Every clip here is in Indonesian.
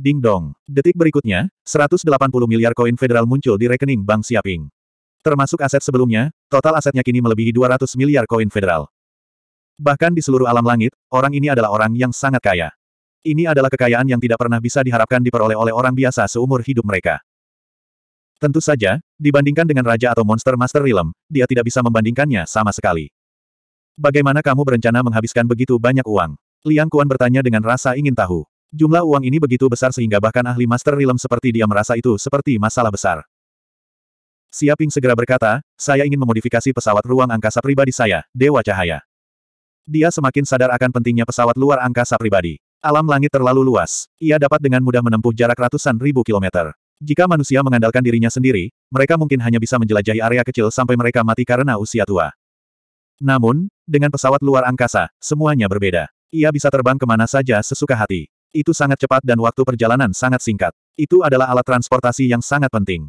Ding dong. Detik berikutnya, 180 miliar koin federal muncul di rekening Bank Siaping. Termasuk aset sebelumnya, total asetnya kini melebihi 200 miliar koin federal. Bahkan di seluruh alam langit, orang ini adalah orang yang sangat kaya. Ini adalah kekayaan yang tidak pernah bisa diharapkan diperoleh oleh orang biasa seumur hidup mereka. Tentu saja, dibandingkan dengan raja atau monster master realm, dia tidak bisa membandingkannya sama sekali. Bagaimana kamu berencana menghabiskan begitu banyak uang? Liang Kuan bertanya dengan rasa ingin tahu. Jumlah uang ini begitu besar sehingga bahkan ahli Master Realm seperti dia merasa itu seperti masalah besar. Siaping segera berkata, saya ingin memodifikasi pesawat ruang angkasa pribadi saya, Dewa Cahaya. Dia semakin sadar akan pentingnya pesawat luar angkasa pribadi. Alam langit terlalu luas, ia dapat dengan mudah menempuh jarak ratusan ribu kilometer. Jika manusia mengandalkan dirinya sendiri, mereka mungkin hanya bisa menjelajahi area kecil sampai mereka mati karena usia tua. Namun, dengan pesawat luar angkasa, semuanya berbeda. Ia bisa terbang kemana saja sesuka hati. Itu sangat cepat dan waktu perjalanan sangat singkat. Itu adalah alat transportasi yang sangat penting.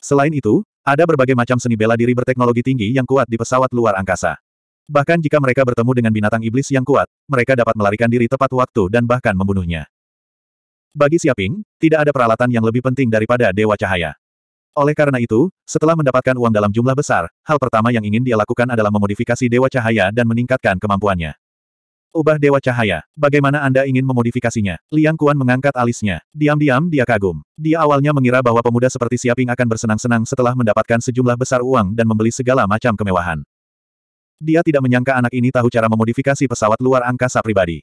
Selain itu, ada berbagai macam seni bela diri berteknologi tinggi yang kuat di pesawat luar angkasa. Bahkan jika mereka bertemu dengan binatang iblis yang kuat, mereka dapat melarikan diri tepat waktu dan bahkan membunuhnya. Bagi Siaping, tidak ada peralatan yang lebih penting daripada Dewa Cahaya. Oleh karena itu, setelah mendapatkan uang dalam jumlah besar, hal pertama yang ingin dia lakukan adalah memodifikasi Dewa Cahaya dan meningkatkan kemampuannya. Ubah Dewa Cahaya. Bagaimana Anda ingin memodifikasinya? Liang Kuan mengangkat alisnya. Diam-diam dia kagum. Dia awalnya mengira bahwa pemuda seperti Siaping akan bersenang-senang setelah mendapatkan sejumlah besar uang dan membeli segala macam kemewahan. Dia tidak menyangka anak ini tahu cara memodifikasi pesawat luar angkasa pribadi.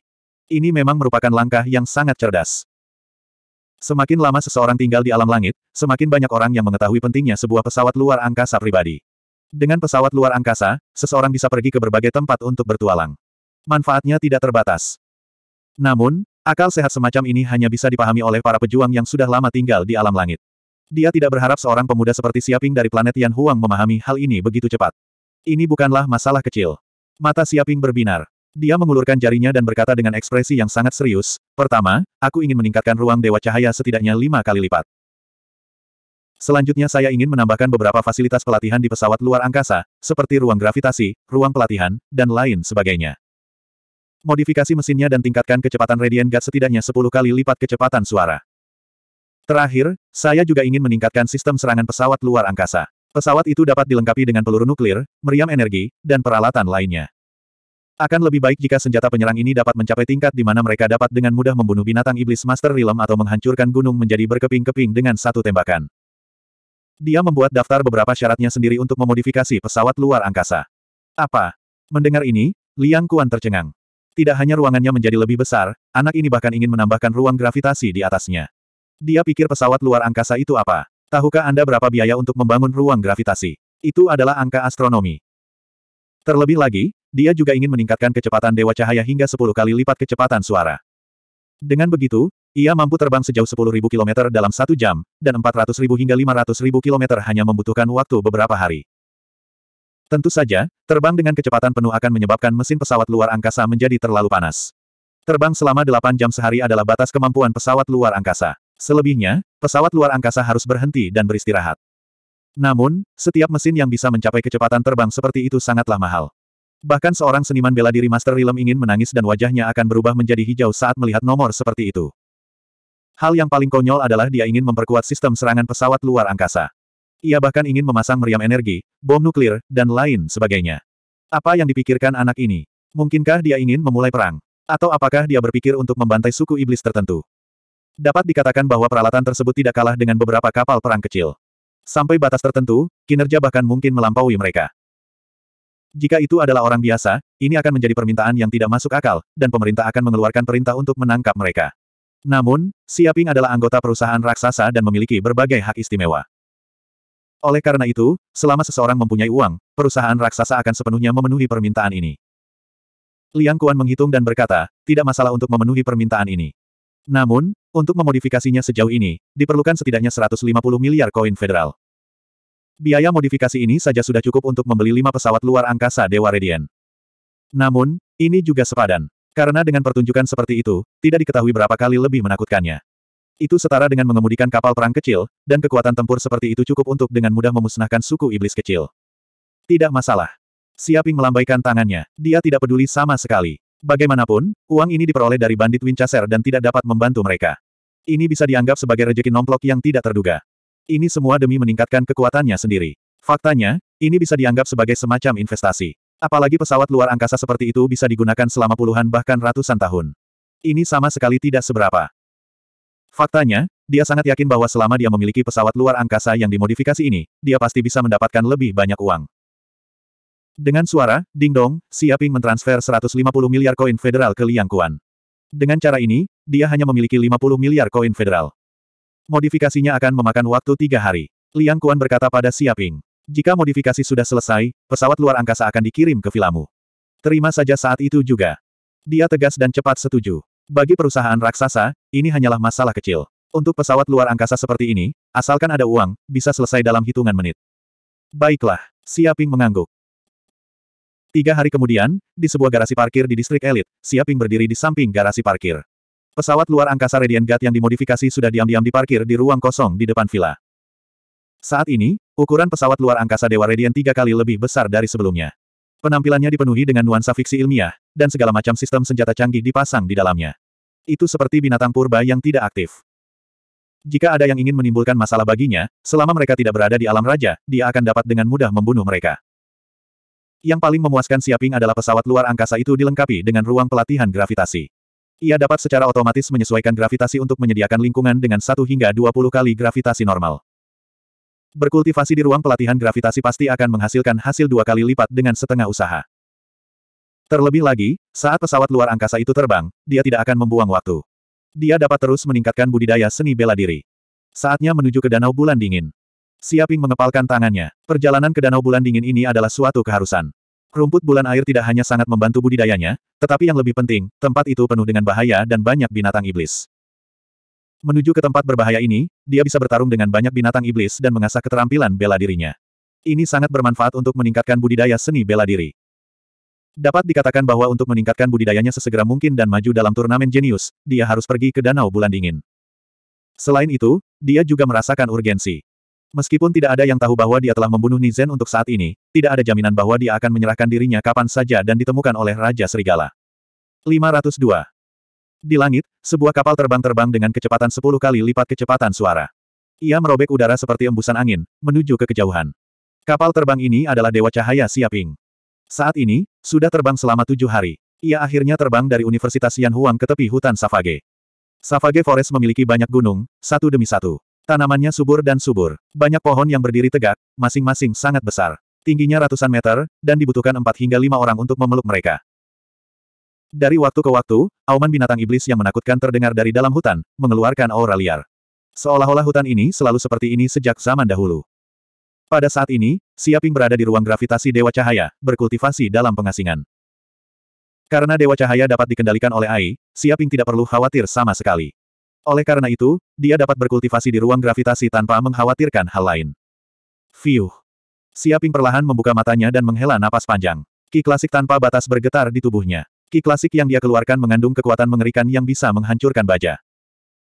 Ini memang merupakan langkah yang sangat cerdas. Semakin lama seseorang tinggal di alam langit, semakin banyak orang yang mengetahui pentingnya sebuah pesawat luar angkasa pribadi. Dengan pesawat luar angkasa, seseorang bisa pergi ke berbagai tempat untuk bertualang manfaatnya tidak terbatas. Namun, akal sehat semacam ini hanya bisa dipahami oleh para pejuang yang sudah lama tinggal di alam langit. Dia tidak berharap seorang pemuda seperti Siaping dari planet Yan Huang memahami hal ini begitu cepat. Ini bukanlah masalah kecil. Mata Siaping berbinar. Dia mengulurkan jarinya dan berkata dengan ekspresi yang sangat serius, Pertama, aku ingin meningkatkan ruang Dewa Cahaya setidaknya lima kali lipat. Selanjutnya saya ingin menambahkan beberapa fasilitas pelatihan di pesawat luar angkasa, seperti ruang gravitasi, ruang pelatihan, dan lain sebagainya. Modifikasi mesinnya dan tingkatkan kecepatan Radiant Guard setidaknya 10 kali lipat kecepatan suara. Terakhir, saya juga ingin meningkatkan sistem serangan pesawat luar angkasa. Pesawat itu dapat dilengkapi dengan peluru nuklir, meriam energi, dan peralatan lainnya. Akan lebih baik jika senjata penyerang ini dapat mencapai tingkat di mana mereka dapat dengan mudah membunuh binatang iblis Master Realm atau menghancurkan gunung menjadi berkeping-keping dengan satu tembakan. Dia membuat daftar beberapa syaratnya sendiri untuk memodifikasi pesawat luar angkasa. Apa? Mendengar ini, Liang Kuan tercengang. Tidak hanya ruangannya menjadi lebih besar, anak ini bahkan ingin menambahkan ruang gravitasi di atasnya. Dia pikir pesawat luar angkasa itu apa? Tahukah Anda berapa biaya untuk membangun ruang gravitasi? Itu adalah angka astronomi. Terlebih lagi, dia juga ingin meningkatkan kecepatan dewa cahaya hingga 10 kali lipat kecepatan suara. Dengan begitu, ia mampu terbang sejauh 10.000 km dalam satu jam, dan 400.000 hingga 500.000 km hanya membutuhkan waktu beberapa hari. Tentu saja, terbang dengan kecepatan penuh akan menyebabkan mesin pesawat luar angkasa menjadi terlalu panas. Terbang selama 8 jam sehari adalah batas kemampuan pesawat luar angkasa. Selebihnya, pesawat luar angkasa harus berhenti dan beristirahat. Namun, setiap mesin yang bisa mencapai kecepatan terbang seperti itu sangatlah mahal. Bahkan seorang seniman bela diri Master Rilem ingin menangis dan wajahnya akan berubah menjadi hijau saat melihat nomor seperti itu. Hal yang paling konyol adalah dia ingin memperkuat sistem serangan pesawat luar angkasa. Ia bahkan ingin memasang meriam energi, bom nuklir, dan lain sebagainya. Apa yang dipikirkan anak ini? Mungkinkah dia ingin memulai perang? Atau apakah dia berpikir untuk membantai suku iblis tertentu? Dapat dikatakan bahwa peralatan tersebut tidak kalah dengan beberapa kapal perang kecil. Sampai batas tertentu, kinerja bahkan mungkin melampaui mereka. Jika itu adalah orang biasa, ini akan menjadi permintaan yang tidak masuk akal, dan pemerintah akan mengeluarkan perintah untuk menangkap mereka. Namun, Siaping adalah anggota perusahaan raksasa dan memiliki berbagai hak istimewa. Oleh karena itu, selama seseorang mempunyai uang, perusahaan raksasa akan sepenuhnya memenuhi permintaan ini. Liang Kuan menghitung dan berkata, tidak masalah untuk memenuhi permintaan ini. Namun, untuk memodifikasinya sejauh ini, diperlukan setidaknya 150 miliar koin federal. Biaya modifikasi ini saja sudah cukup untuk membeli lima pesawat luar angkasa Dewa Radian. Namun, ini juga sepadan. Karena dengan pertunjukan seperti itu, tidak diketahui berapa kali lebih menakutkannya. Itu setara dengan mengemudikan kapal perang kecil, dan kekuatan tempur seperti itu cukup untuk dengan mudah memusnahkan suku iblis kecil. Tidak masalah. Siaping melambaikan tangannya. Dia tidak peduli sama sekali. Bagaimanapun, uang ini diperoleh dari bandit Winchester dan tidak dapat membantu mereka. Ini bisa dianggap sebagai rejeki nomplok yang tidak terduga. Ini semua demi meningkatkan kekuatannya sendiri. Faktanya, ini bisa dianggap sebagai semacam investasi. Apalagi pesawat luar angkasa seperti itu bisa digunakan selama puluhan bahkan ratusan tahun. Ini sama sekali tidak seberapa. Faktanya, dia sangat yakin bahwa selama dia memiliki pesawat luar angkasa yang dimodifikasi ini, dia pasti bisa mendapatkan lebih banyak uang. Dengan suara, ding dong, mentransfer 150 miliar koin federal ke Liang Kuan. Dengan cara ini, dia hanya memiliki 50 miliar koin federal. Modifikasinya akan memakan waktu tiga hari. Liang Kuan berkata pada Siaping, jika modifikasi sudah selesai, pesawat luar angkasa akan dikirim ke vilamu. Terima saja saat itu juga. Dia tegas dan cepat setuju. Bagi perusahaan raksasa, ini hanyalah masalah kecil. Untuk pesawat luar angkasa seperti ini, asalkan ada uang, bisa selesai dalam hitungan menit. Baiklah, Siaping mengangguk. Tiga hari kemudian, di sebuah garasi parkir di distrik elit, Siaping berdiri di samping garasi parkir. Pesawat luar angkasa Radiant Guard yang dimodifikasi sudah diam-diam diparkir di ruang kosong di depan villa. Saat ini, ukuran pesawat luar angkasa Dewa Radiant tiga kali lebih besar dari sebelumnya. Penampilannya dipenuhi dengan nuansa fiksi ilmiah, dan segala macam sistem senjata canggih dipasang di dalamnya. Itu seperti binatang purba yang tidak aktif. Jika ada yang ingin menimbulkan masalah baginya, selama mereka tidak berada di alam raja, dia akan dapat dengan mudah membunuh mereka. Yang paling memuaskan Siaping adalah pesawat luar angkasa itu dilengkapi dengan ruang pelatihan gravitasi. Ia dapat secara otomatis menyesuaikan gravitasi untuk menyediakan lingkungan dengan satu hingga 20 kali gravitasi normal. Berkultivasi di ruang pelatihan gravitasi pasti akan menghasilkan hasil dua kali lipat dengan setengah usaha. Terlebih lagi, saat pesawat luar angkasa itu terbang, dia tidak akan membuang waktu. Dia dapat terus meningkatkan budidaya seni bela diri. Saatnya menuju ke Danau Bulan Dingin. Siaping mengepalkan tangannya. Perjalanan ke Danau Bulan Dingin ini adalah suatu keharusan. Rumput bulan air tidak hanya sangat membantu budidayanya, tetapi yang lebih penting, tempat itu penuh dengan bahaya dan banyak binatang iblis. Menuju ke tempat berbahaya ini, dia bisa bertarung dengan banyak binatang iblis dan mengasah keterampilan bela dirinya. Ini sangat bermanfaat untuk meningkatkan budidaya seni bela diri. Dapat dikatakan bahwa untuk meningkatkan budidayanya sesegera mungkin dan maju dalam turnamen jenius, dia harus pergi ke danau bulan dingin. Selain itu, dia juga merasakan urgensi. Meskipun tidak ada yang tahu bahwa dia telah membunuh Nizen untuk saat ini, tidak ada jaminan bahwa dia akan menyerahkan dirinya kapan saja dan ditemukan oleh Raja Serigala. 502. Di langit, sebuah kapal terbang-terbang dengan kecepatan 10 kali lipat kecepatan suara. Ia merobek udara seperti embusan angin, menuju ke kejauhan. Kapal terbang ini adalah Dewa Cahaya Siaping. Saat ini, sudah terbang selama tujuh hari. Ia akhirnya terbang dari Universitas Yanhuang ke tepi hutan Savage. Savage Forest memiliki banyak gunung, satu demi satu. Tanamannya subur dan subur. Banyak pohon yang berdiri tegak, masing-masing sangat besar. Tingginya ratusan meter, dan dibutuhkan empat hingga lima orang untuk memeluk mereka. Dari waktu ke waktu, auman binatang iblis yang menakutkan terdengar dari dalam hutan, mengeluarkan aura liar. Seolah-olah hutan ini selalu seperti ini sejak zaman dahulu. Pada saat ini, Siaping berada di ruang gravitasi Dewa Cahaya, berkultivasi dalam pengasingan. Karena Dewa Cahaya dapat dikendalikan oleh AI, Siaping tidak perlu khawatir sama sekali. Oleh karena itu, dia dapat berkultivasi di ruang gravitasi tanpa mengkhawatirkan hal lain. Fiuh. Siaping perlahan membuka matanya dan menghela napas panjang. Ki klasik tanpa batas bergetar di tubuhnya. Ki klasik yang dia keluarkan mengandung kekuatan mengerikan yang bisa menghancurkan baja.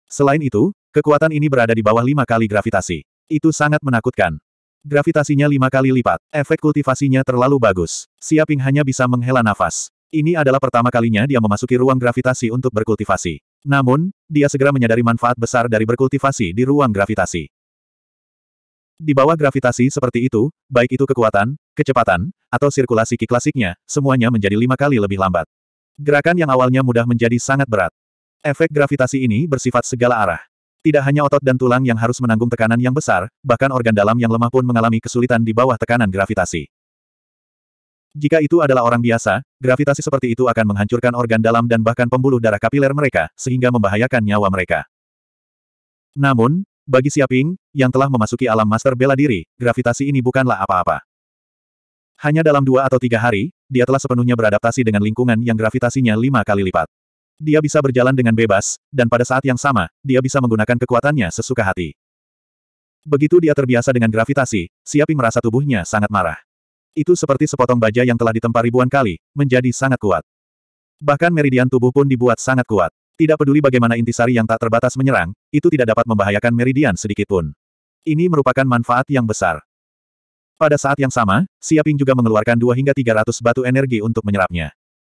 Selain itu, kekuatan ini berada di bawah lima kali gravitasi. Itu sangat menakutkan. Gravitasinya lima kali lipat. Efek kultivasinya terlalu bagus. Siaping hanya bisa menghela nafas. Ini adalah pertama kalinya dia memasuki ruang gravitasi untuk berkultivasi. Namun, dia segera menyadari manfaat besar dari berkultivasi di ruang gravitasi. Di bawah gravitasi seperti itu, baik itu kekuatan, kecepatan, atau sirkulasi ki klasiknya, semuanya menjadi lima kali lebih lambat. Gerakan yang awalnya mudah menjadi sangat berat. Efek gravitasi ini bersifat segala arah. Tidak hanya otot dan tulang yang harus menanggung tekanan yang besar, bahkan organ dalam yang lemah pun mengalami kesulitan di bawah tekanan gravitasi. Jika itu adalah orang biasa, gravitasi seperti itu akan menghancurkan organ dalam dan bahkan pembuluh darah kapiler mereka, sehingga membahayakan nyawa mereka. Namun, bagi Siaping, yang telah memasuki alam master bela diri, gravitasi ini bukanlah apa-apa. Hanya dalam dua atau tiga hari, dia telah sepenuhnya beradaptasi dengan lingkungan yang gravitasinya lima kali lipat. Dia bisa berjalan dengan bebas, dan pada saat yang sama, dia bisa menggunakan kekuatannya sesuka hati. Begitu dia terbiasa dengan gravitasi, Siapi merasa tubuhnya sangat marah. Itu seperti sepotong baja yang telah ditempa ribuan kali, menjadi sangat kuat. Bahkan meridian tubuh pun dibuat sangat kuat. Tidak peduli bagaimana intisari yang tak terbatas menyerang, itu tidak dapat membahayakan meridian sedikitpun. Ini merupakan manfaat yang besar. Pada saat yang sama, Siaping juga mengeluarkan dua hingga 300 batu energi untuk menyerapnya.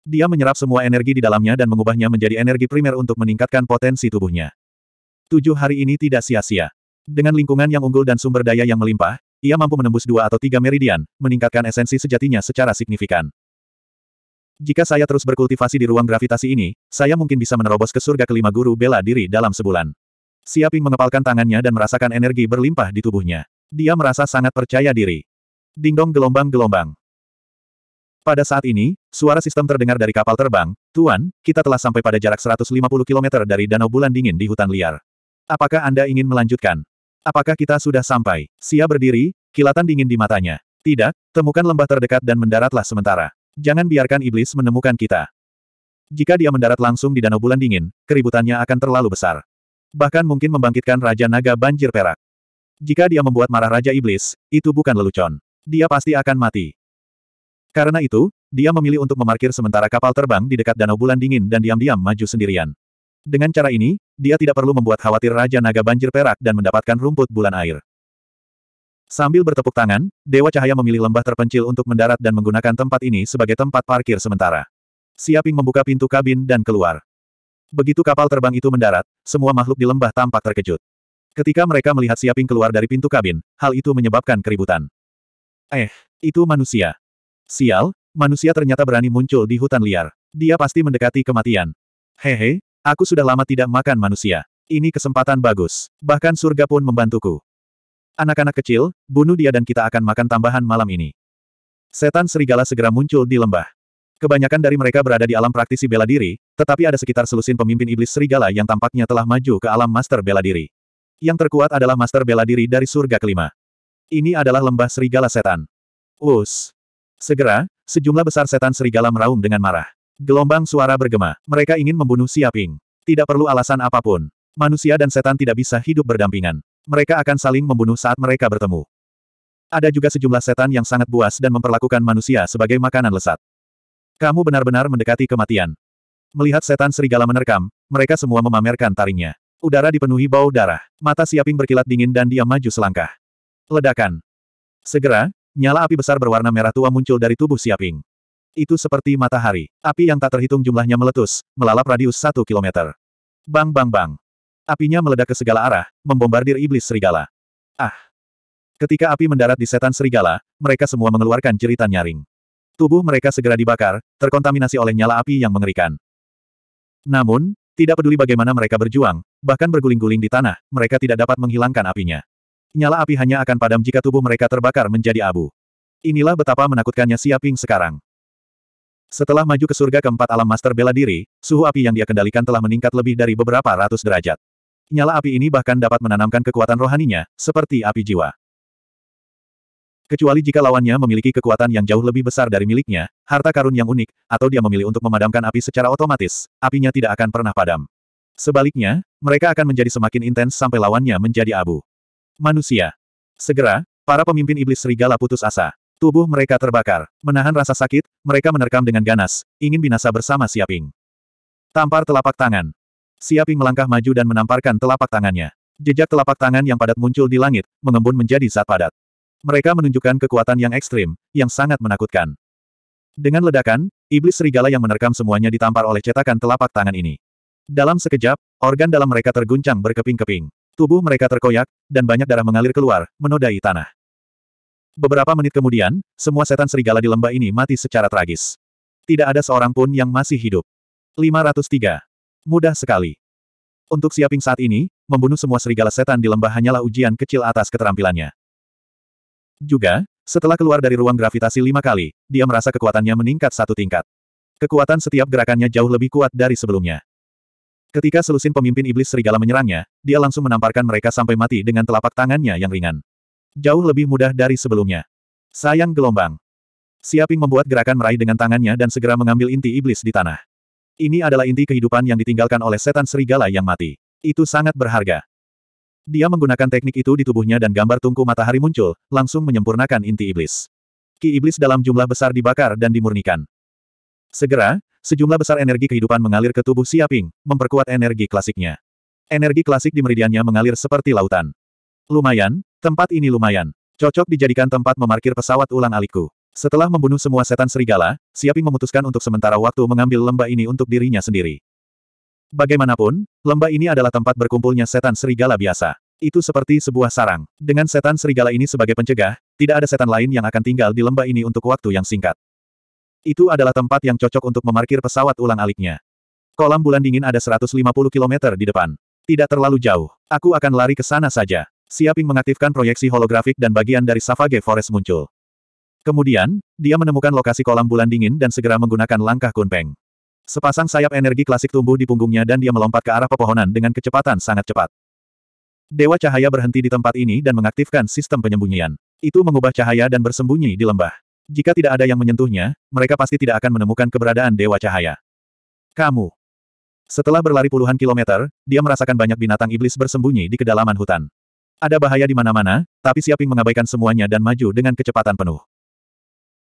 Dia menyerap semua energi di dalamnya dan mengubahnya menjadi energi primer untuk meningkatkan potensi tubuhnya. Tujuh hari ini tidak sia-sia. Dengan lingkungan yang unggul dan sumber daya yang melimpah, ia mampu menembus dua atau tiga meridian, meningkatkan esensi sejatinya secara signifikan. Jika saya terus berkultivasi di ruang gravitasi ini, saya mungkin bisa menerobos ke surga kelima guru bela diri dalam sebulan. Siaping mengepalkan tangannya dan merasakan energi berlimpah di tubuhnya. Dia merasa sangat percaya diri. Dingdong gelombang-gelombang. Pada saat ini, suara sistem terdengar dari kapal terbang, Tuan, kita telah sampai pada jarak 150 km dari Danau Bulan Dingin di hutan liar. Apakah Anda ingin melanjutkan? Apakah kita sudah sampai? Sia berdiri, kilatan dingin di matanya. Tidak, temukan lembah terdekat dan mendaratlah sementara. Jangan biarkan iblis menemukan kita. Jika dia mendarat langsung di Danau Bulan Dingin, keributannya akan terlalu besar. Bahkan mungkin membangkitkan Raja Naga Banjir Perak. Jika dia membuat marah Raja Iblis, itu bukan lelucon. Dia pasti akan mati. Karena itu, dia memilih untuk memarkir sementara kapal terbang di dekat danau bulan dingin dan diam-diam maju sendirian. Dengan cara ini, dia tidak perlu membuat khawatir Raja Naga Banjir Perak dan mendapatkan rumput bulan air. Sambil bertepuk tangan, Dewa Cahaya memilih lembah terpencil untuk mendarat dan menggunakan tempat ini sebagai tempat parkir sementara. Siaping membuka pintu kabin dan keluar. Begitu kapal terbang itu mendarat, semua makhluk di lembah tampak terkejut. Ketika mereka melihat Siaping keluar dari pintu kabin, hal itu menyebabkan keributan. Eh, itu manusia. Sial, manusia ternyata berani muncul di hutan liar. Dia pasti mendekati kematian. Hehe, aku sudah lama tidak makan manusia. Ini kesempatan bagus. Bahkan surga pun membantuku. Anak-anak kecil, bunuh dia dan kita akan makan tambahan malam ini. Setan serigala segera muncul di lembah. Kebanyakan dari mereka berada di alam praktisi bela diri, tetapi ada sekitar selusin pemimpin iblis serigala yang tampaknya telah maju ke alam master bela diri. Yang terkuat adalah master bela diri dari surga kelima. Ini adalah lembah serigala setan. Us, Segera, sejumlah besar setan serigala meraung dengan marah. Gelombang suara bergema, mereka ingin membunuh Siaping. Tidak perlu alasan apapun. Manusia dan setan tidak bisa hidup berdampingan. Mereka akan saling membunuh saat mereka bertemu. Ada juga sejumlah setan yang sangat buas dan memperlakukan manusia sebagai makanan lesat. Kamu benar-benar mendekati kematian. Melihat setan serigala menerkam, mereka semua memamerkan taringnya. Udara dipenuhi bau darah. Mata Siaping berkilat dingin dan dia maju selangkah. Ledakan. Segera, Nyala api besar berwarna merah tua muncul dari tubuh Siaping. Itu seperti matahari. Api yang tak terhitung jumlahnya meletus, melalap radius satu kilometer. Bang bang bang. Apinya meledak ke segala arah, membombardir iblis serigala. Ah! Ketika api mendarat di setan serigala, mereka semua mengeluarkan jeritan nyaring. Tubuh mereka segera dibakar, terkontaminasi oleh nyala api yang mengerikan. Namun, tidak peduli bagaimana mereka berjuang, bahkan berguling-guling di tanah, mereka tidak dapat menghilangkan apinya. Nyala api hanya akan padam jika tubuh mereka terbakar menjadi abu. Inilah betapa menakutkannya Siaping sekarang. Setelah maju ke surga keempat alam master bela diri, suhu api yang dia kendalikan telah meningkat lebih dari beberapa ratus derajat. Nyala api ini bahkan dapat menanamkan kekuatan rohaninya, seperti api jiwa. Kecuali jika lawannya memiliki kekuatan yang jauh lebih besar dari miliknya, harta karun yang unik, atau dia memilih untuk memadamkan api secara otomatis, apinya tidak akan pernah padam. Sebaliknya, mereka akan menjadi semakin intens sampai lawannya menjadi abu. Manusia. Segera, para pemimpin iblis serigala putus asa. Tubuh mereka terbakar. Menahan rasa sakit, mereka menerkam dengan ganas, ingin binasa bersama Siaping. Tampar telapak tangan. Siaping melangkah maju dan menamparkan telapak tangannya. Jejak telapak tangan yang padat muncul di langit, mengembun menjadi zat padat. Mereka menunjukkan kekuatan yang ekstrim, yang sangat menakutkan. Dengan ledakan, iblis serigala yang menerkam semuanya ditampar oleh cetakan telapak tangan ini. Dalam sekejap, organ dalam mereka terguncang berkeping-keping. Tubuh mereka terkoyak, dan banyak darah mengalir keluar, menodai tanah. Beberapa menit kemudian, semua setan serigala di lembah ini mati secara tragis. Tidak ada seorang pun yang masih hidup. 503. Mudah sekali. Untuk siaping saat ini, membunuh semua serigala setan di lembah hanyalah ujian kecil atas keterampilannya. Juga, setelah keluar dari ruang gravitasi lima kali, dia merasa kekuatannya meningkat satu tingkat. Kekuatan setiap gerakannya jauh lebih kuat dari sebelumnya. Ketika selusin pemimpin iblis serigala menyerangnya, dia langsung menamparkan mereka sampai mati dengan telapak tangannya yang ringan. Jauh lebih mudah dari sebelumnya. Sayang gelombang. Siaping membuat gerakan meraih dengan tangannya dan segera mengambil inti iblis di tanah. Ini adalah inti kehidupan yang ditinggalkan oleh setan serigala yang mati. Itu sangat berharga. Dia menggunakan teknik itu di tubuhnya dan gambar tungku matahari muncul, langsung menyempurnakan inti iblis. Ki iblis dalam jumlah besar dibakar dan dimurnikan. Segera, sejumlah besar energi kehidupan mengalir ke tubuh Siaping, memperkuat energi klasiknya. Energi klasik di meridiannya mengalir seperti lautan. Lumayan, tempat ini lumayan. Cocok dijadikan tempat memarkir pesawat ulang alikku. Setelah membunuh semua setan serigala, Siaping memutuskan untuk sementara waktu mengambil lembah ini untuk dirinya sendiri. Bagaimanapun, lembah ini adalah tempat berkumpulnya setan serigala biasa. Itu seperti sebuah sarang. Dengan setan serigala ini sebagai pencegah, tidak ada setan lain yang akan tinggal di lembah ini untuk waktu yang singkat. Itu adalah tempat yang cocok untuk memarkir pesawat ulang-aliknya. Kolam bulan dingin ada 150 km di depan. Tidak terlalu jauh. Aku akan lari ke sana saja. Siaping mengaktifkan proyeksi holografik dan bagian dari Savage Forest muncul. Kemudian, dia menemukan lokasi kolam bulan dingin dan segera menggunakan langkah kunpeng. Sepasang sayap energi klasik tumbuh di punggungnya dan dia melompat ke arah pepohonan dengan kecepatan sangat cepat. Dewa cahaya berhenti di tempat ini dan mengaktifkan sistem penyembunyian. Itu mengubah cahaya dan bersembunyi di lembah. Jika tidak ada yang menyentuhnya, mereka pasti tidak akan menemukan keberadaan Dewa Cahaya. Kamu. Setelah berlari puluhan kilometer, dia merasakan banyak binatang iblis bersembunyi di kedalaman hutan. Ada bahaya di mana-mana, tapi Siaping mengabaikan semuanya dan maju dengan kecepatan penuh.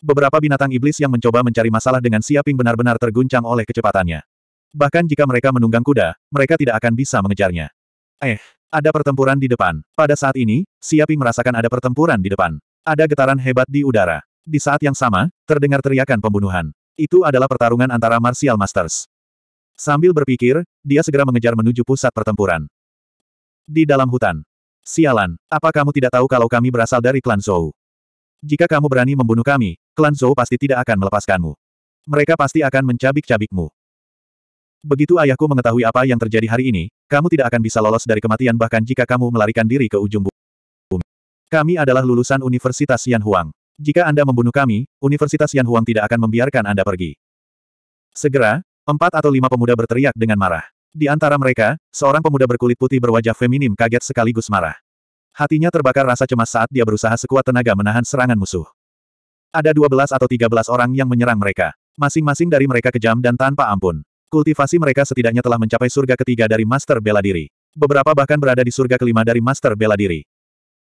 Beberapa binatang iblis yang mencoba mencari masalah dengan Siaping benar-benar terguncang oleh kecepatannya. Bahkan jika mereka menunggang kuda, mereka tidak akan bisa mengejarnya. Eh, ada pertempuran di depan. Pada saat ini, Siaping merasakan ada pertempuran di depan. Ada getaran hebat di udara. Di saat yang sama, terdengar teriakan pembunuhan. Itu adalah pertarungan antara Martial Masters. Sambil berpikir, dia segera mengejar menuju pusat pertempuran. Di dalam hutan. Sialan, apa kamu tidak tahu kalau kami berasal dari klan Zhou? Jika kamu berani membunuh kami, klan Zhou pasti tidak akan melepaskanmu. Mereka pasti akan mencabik-cabikmu. Begitu ayahku mengetahui apa yang terjadi hari ini, kamu tidak akan bisa lolos dari kematian bahkan jika kamu melarikan diri ke ujung bumi. Kami adalah lulusan Universitas Yan Huang. Jika Anda membunuh kami, Universitas Yan Huang tidak akan membiarkan Anda pergi. Segera, empat atau lima pemuda berteriak dengan marah. Di antara mereka, seorang pemuda berkulit putih berwajah feminim kaget sekaligus marah. Hatinya terbakar rasa cemas saat dia berusaha sekuat tenaga menahan serangan musuh. Ada dua belas atau tiga belas orang yang menyerang mereka. Masing-masing dari mereka kejam dan tanpa ampun. Kultivasi mereka setidaknya telah mencapai surga ketiga dari Master Bela Diri. Beberapa bahkan berada di surga kelima dari Master Bela Diri.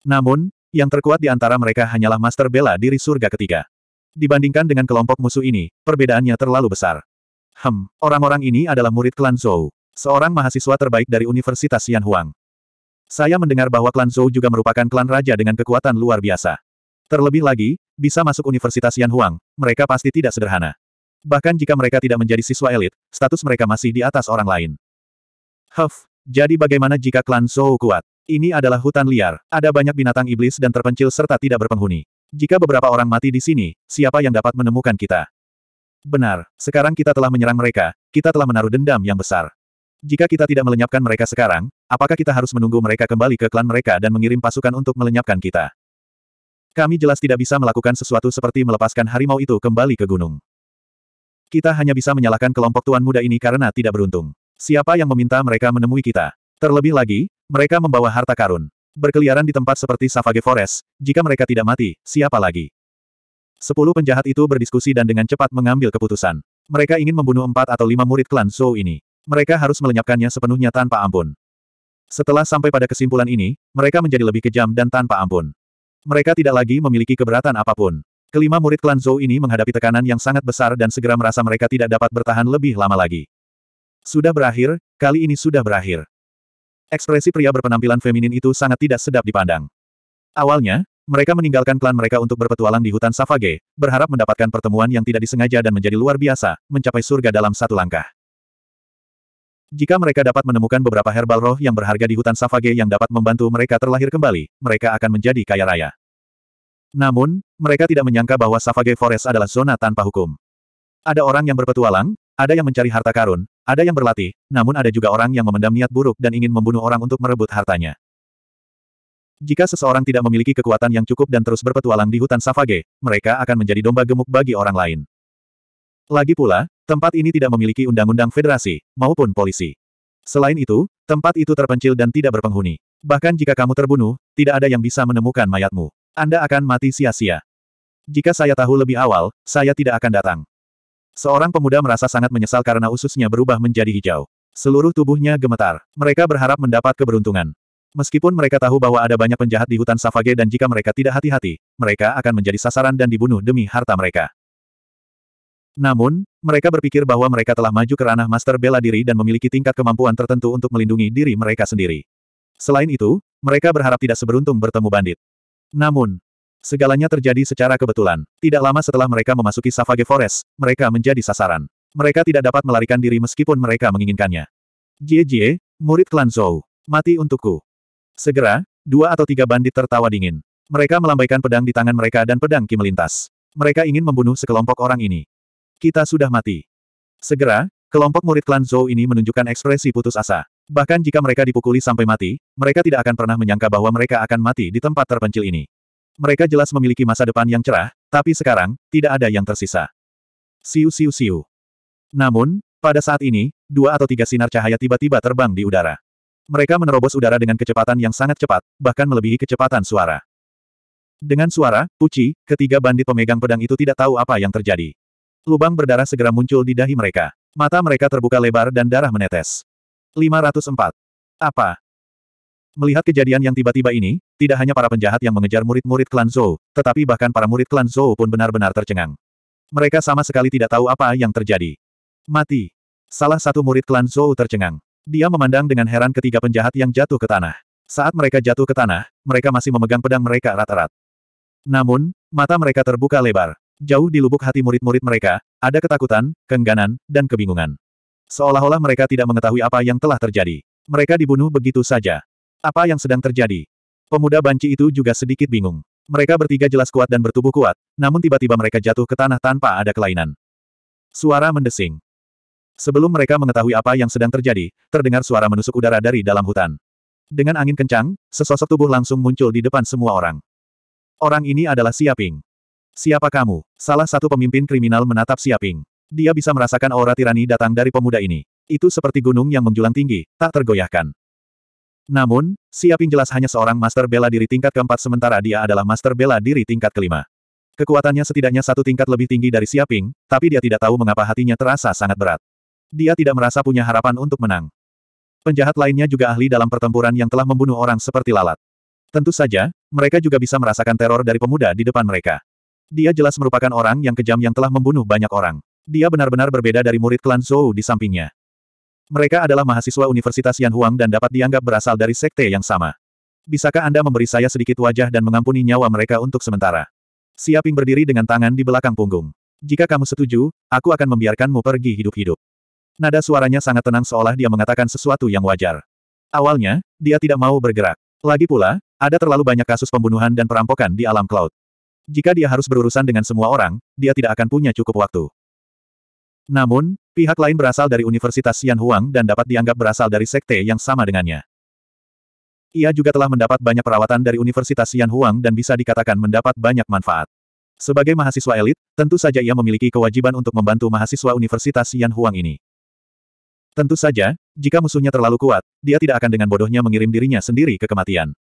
Namun, yang terkuat di antara mereka hanyalah Master Bela Diri Surga ketiga. Dibandingkan dengan kelompok musuh ini, perbedaannya terlalu besar. Hem, orang-orang ini adalah murid klan Zhou, seorang mahasiswa terbaik dari Universitas Yanhuang. Saya mendengar bahwa klan Zhou juga merupakan klan raja dengan kekuatan luar biasa. Terlebih lagi, bisa masuk Universitas Yanhuang, mereka pasti tidak sederhana. Bahkan jika mereka tidak menjadi siswa elit, status mereka masih di atas orang lain. Huff, jadi bagaimana jika klan Zhou kuat? Ini adalah hutan liar, ada banyak binatang iblis dan terpencil serta tidak berpenghuni. Jika beberapa orang mati di sini, siapa yang dapat menemukan kita? Benar, sekarang kita telah menyerang mereka, kita telah menaruh dendam yang besar. Jika kita tidak melenyapkan mereka sekarang, apakah kita harus menunggu mereka kembali ke klan mereka dan mengirim pasukan untuk melenyapkan kita? Kami jelas tidak bisa melakukan sesuatu seperti melepaskan harimau itu kembali ke gunung. Kita hanya bisa menyalahkan kelompok tuan muda ini karena tidak beruntung. Siapa yang meminta mereka menemui kita? Terlebih lagi, mereka membawa harta karun. Berkeliaran di tempat seperti Savage Forest, jika mereka tidak mati, siapa lagi? Sepuluh penjahat itu berdiskusi dan dengan cepat mengambil keputusan. Mereka ingin membunuh empat atau lima murid klan Zhou ini. Mereka harus melenyapkannya sepenuhnya tanpa ampun. Setelah sampai pada kesimpulan ini, mereka menjadi lebih kejam dan tanpa ampun. Mereka tidak lagi memiliki keberatan apapun. Kelima murid klan Zhou ini menghadapi tekanan yang sangat besar dan segera merasa mereka tidak dapat bertahan lebih lama lagi. Sudah berakhir, kali ini sudah berakhir. Ekspresi pria berpenampilan feminin itu sangat tidak sedap dipandang. Awalnya, mereka meninggalkan klan mereka untuk berpetualang di hutan Savage, berharap mendapatkan pertemuan yang tidak disengaja dan menjadi luar biasa, mencapai surga dalam satu langkah. Jika mereka dapat menemukan beberapa herbal roh yang berharga di hutan Savage yang dapat membantu mereka terlahir kembali, mereka akan menjadi kaya raya. Namun, mereka tidak menyangka bahwa Savage Forest adalah zona tanpa hukum. Ada orang yang berpetualang, ada yang mencari harta karun, ada yang berlatih, namun ada juga orang yang memendam niat buruk dan ingin membunuh orang untuk merebut hartanya. Jika seseorang tidak memiliki kekuatan yang cukup dan terus berpetualang di hutan Savage, mereka akan menjadi domba gemuk bagi orang lain. Lagi pula, tempat ini tidak memiliki undang-undang federasi, maupun polisi. Selain itu, tempat itu terpencil dan tidak berpenghuni. Bahkan jika kamu terbunuh, tidak ada yang bisa menemukan mayatmu. Anda akan mati sia-sia. Jika saya tahu lebih awal, saya tidak akan datang. Seorang pemuda merasa sangat menyesal karena ususnya berubah menjadi hijau. Seluruh tubuhnya gemetar. Mereka berharap mendapat keberuntungan. Meskipun mereka tahu bahwa ada banyak penjahat di hutan Savage dan jika mereka tidak hati-hati, mereka akan menjadi sasaran dan dibunuh demi harta mereka. Namun, mereka berpikir bahwa mereka telah maju ke ranah master bela diri dan memiliki tingkat kemampuan tertentu untuk melindungi diri mereka sendiri. Selain itu, mereka berharap tidak seberuntung bertemu bandit. Namun, Segalanya terjadi secara kebetulan. Tidak lama setelah mereka memasuki Savage Forest, mereka menjadi sasaran. Mereka tidak dapat melarikan diri meskipun mereka menginginkannya. Jie Jie, murid klan Zhou. Mati untukku. Segera, dua atau tiga bandit tertawa dingin. Mereka melambaikan pedang di tangan mereka dan pedang Ki melintas. Mereka ingin membunuh sekelompok orang ini. Kita sudah mati. Segera, kelompok murid klan Zhou ini menunjukkan ekspresi putus asa. Bahkan jika mereka dipukuli sampai mati, mereka tidak akan pernah menyangka bahwa mereka akan mati di tempat terpencil ini. Mereka jelas memiliki masa depan yang cerah, tapi sekarang, tidak ada yang tersisa. Siu siu siu. Namun, pada saat ini, dua atau tiga sinar cahaya tiba-tiba terbang di udara. Mereka menerobos udara dengan kecepatan yang sangat cepat, bahkan melebihi kecepatan suara. Dengan suara, puci, ketiga bandit pemegang pedang itu tidak tahu apa yang terjadi. Lubang berdarah segera muncul di dahi mereka. Mata mereka terbuka lebar dan darah menetes. 504. Apa? Melihat kejadian yang tiba-tiba ini, tidak hanya para penjahat yang mengejar murid-murid klan Zhou, tetapi bahkan para murid klan Zhou pun benar-benar tercengang. Mereka sama sekali tidak tahu apa yang terjadi. Mati. Salah satu murid klan Zhou tercengang. Dia memandang dengan heran ketiga penjahat yang jatuh ke tanah. Saat mereka jatuh ke tanah, mereka masih memegang pedang mereka erat-erat. Namun, mata mereka terbuka lebar. Jauh di lubuk hati murid-murid mereka, ada ketakutan, keengganan, dan kebingungan. Seolah-olah mereka tidak mengetahui apa yang telah terjadi. Mereka dibunuh begitu saja. Apa yang sedang terjadi? Pemuda banci itu juga sedikit bingung. Mereka bertiga jelas kuat dan bertubuh kuat, namun tiba-tiba mereka jatuh ke tanah tanpa ada kelainan. Suara mendesing. Sebelum mereka mengetahui apa yang sedang terjadi, terdengar suara menusuk udara dari dalam hutan. Dengan angin kencang, sesosok tubuh langsung muncul di depan semua orang. Orang ini adalah Siaping. Siapa kamu? Salah satu pemimpin kriminal menatap Siaping. Dia bisa merasakan aura tirani datang dari pemuda ini. Itu seperti gunung yang menjulang tinggi, tak tergoyahkan. Namun, Siaping jelas hanya seorang master bela diri tingkat keempat sementara dia adalah master bela diri tingkat kelima. Kekuatannya setidaknya satu tingkat lebih tinggi dari Siaping, tapi dia tidak tahu mengapa hatinya terasa sangat berat. Dia tidak merasa punya harapan untuk menang. Penjahat lainnya juga ahli dalam pertempuran yang telah membunuh orang seperti lalat. Tentu saja, mereka juga bisa merasakan teror dari pemuda di depan mereka. Dia jelas merupakan orang yang kejam yang telah membunuh banyak orang. Dia benar-benar berbeda dari murid klan Zhou di sampingnya. Mereka adalah mahasiswa Universitas Yan Huang dan dapat dianggap berasal dari sekte yang sama. Bisakah Anda memberi saya sedikit wajah dan mengampuni nyawa mereka untuk sementara? Siaping berdiri dengan tangan di belakang punggung. Jika kamu setuju, aku akan membiarkanmu pergi hidup-hidup. Nada suaranya sangat tenang seolah dia mengatakan sesuatu yang wajar. Awalnya, dia tidak mau bergerak. Lagi pula, ada terlalu banyak kasus pembunuhan dan perampokan di alam cloud. Jika dia harus berurusan dengan semua orang, dia tidak akan punya cukup waktu. Namun, pihak lain berasal dari Universitas Yanhuang dan dapat dianggap berasal dari sekte yang sama dengannya. Ia juga telah mendapat banyak perawatan dari Universitas Yanhuang dan bisa dikatakan mendapat banyak manfaat. Sebagai mahasiswa elit, tentu saja ia memiliki kewajiban untuk membantu mahasiswa Universitas Yanhuang ini. Tentu saja, jika musuhnya terlalu kuat, dia tidak akan dengan bodohnya mengirim dirinya sendiri ke kematian.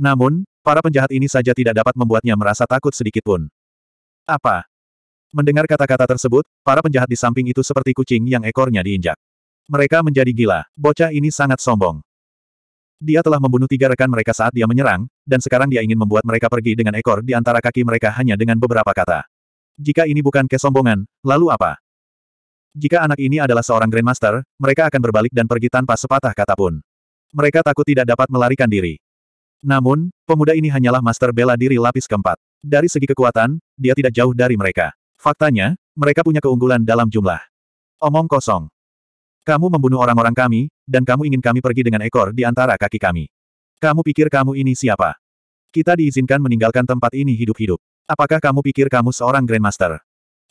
Namun, para penjahat ini saja tidak dapat membuatnya merasa takut sedikitpun. Apa? Mendengar kata-kata tersebut, para penjahat di samping itu seperti kucing yang ekornya diinjak. Mereka menjadi gila. Bocah ini sangat sombong. Dia telah membunuh tiga rekan mereka saat dia menyerang, dan sekarang dia ingin membuat mereka pergi dengan ekor di antara kaki mereka hanya dengan beberapa kata. Jika ini bukan kesombongan, lalu apa? Jika anak ini adalah seorang Grandmaster, mereka akan berbalik dan pergi tanpa sepatah kata pun. Mereka takut tidak dapat melarikan diri. Namun, pemuda ini hanyalah master bela diri lapis keempat. Dari segi kekuatan, dia tidak jauh dari mereka. Faktanya, mereka punya keunggulan dalam jumlah. Omong kosong. Kamu membunuh orang-orang kami, dan kamu ingin kami pergi dengan ekor di antara kaki kami. Kamu pikir kamu ini siapa? Kita diizinkan meninggalkan tempat ini hidup-hidup. Apakah kamu pikir kamu seorang Grandmaster?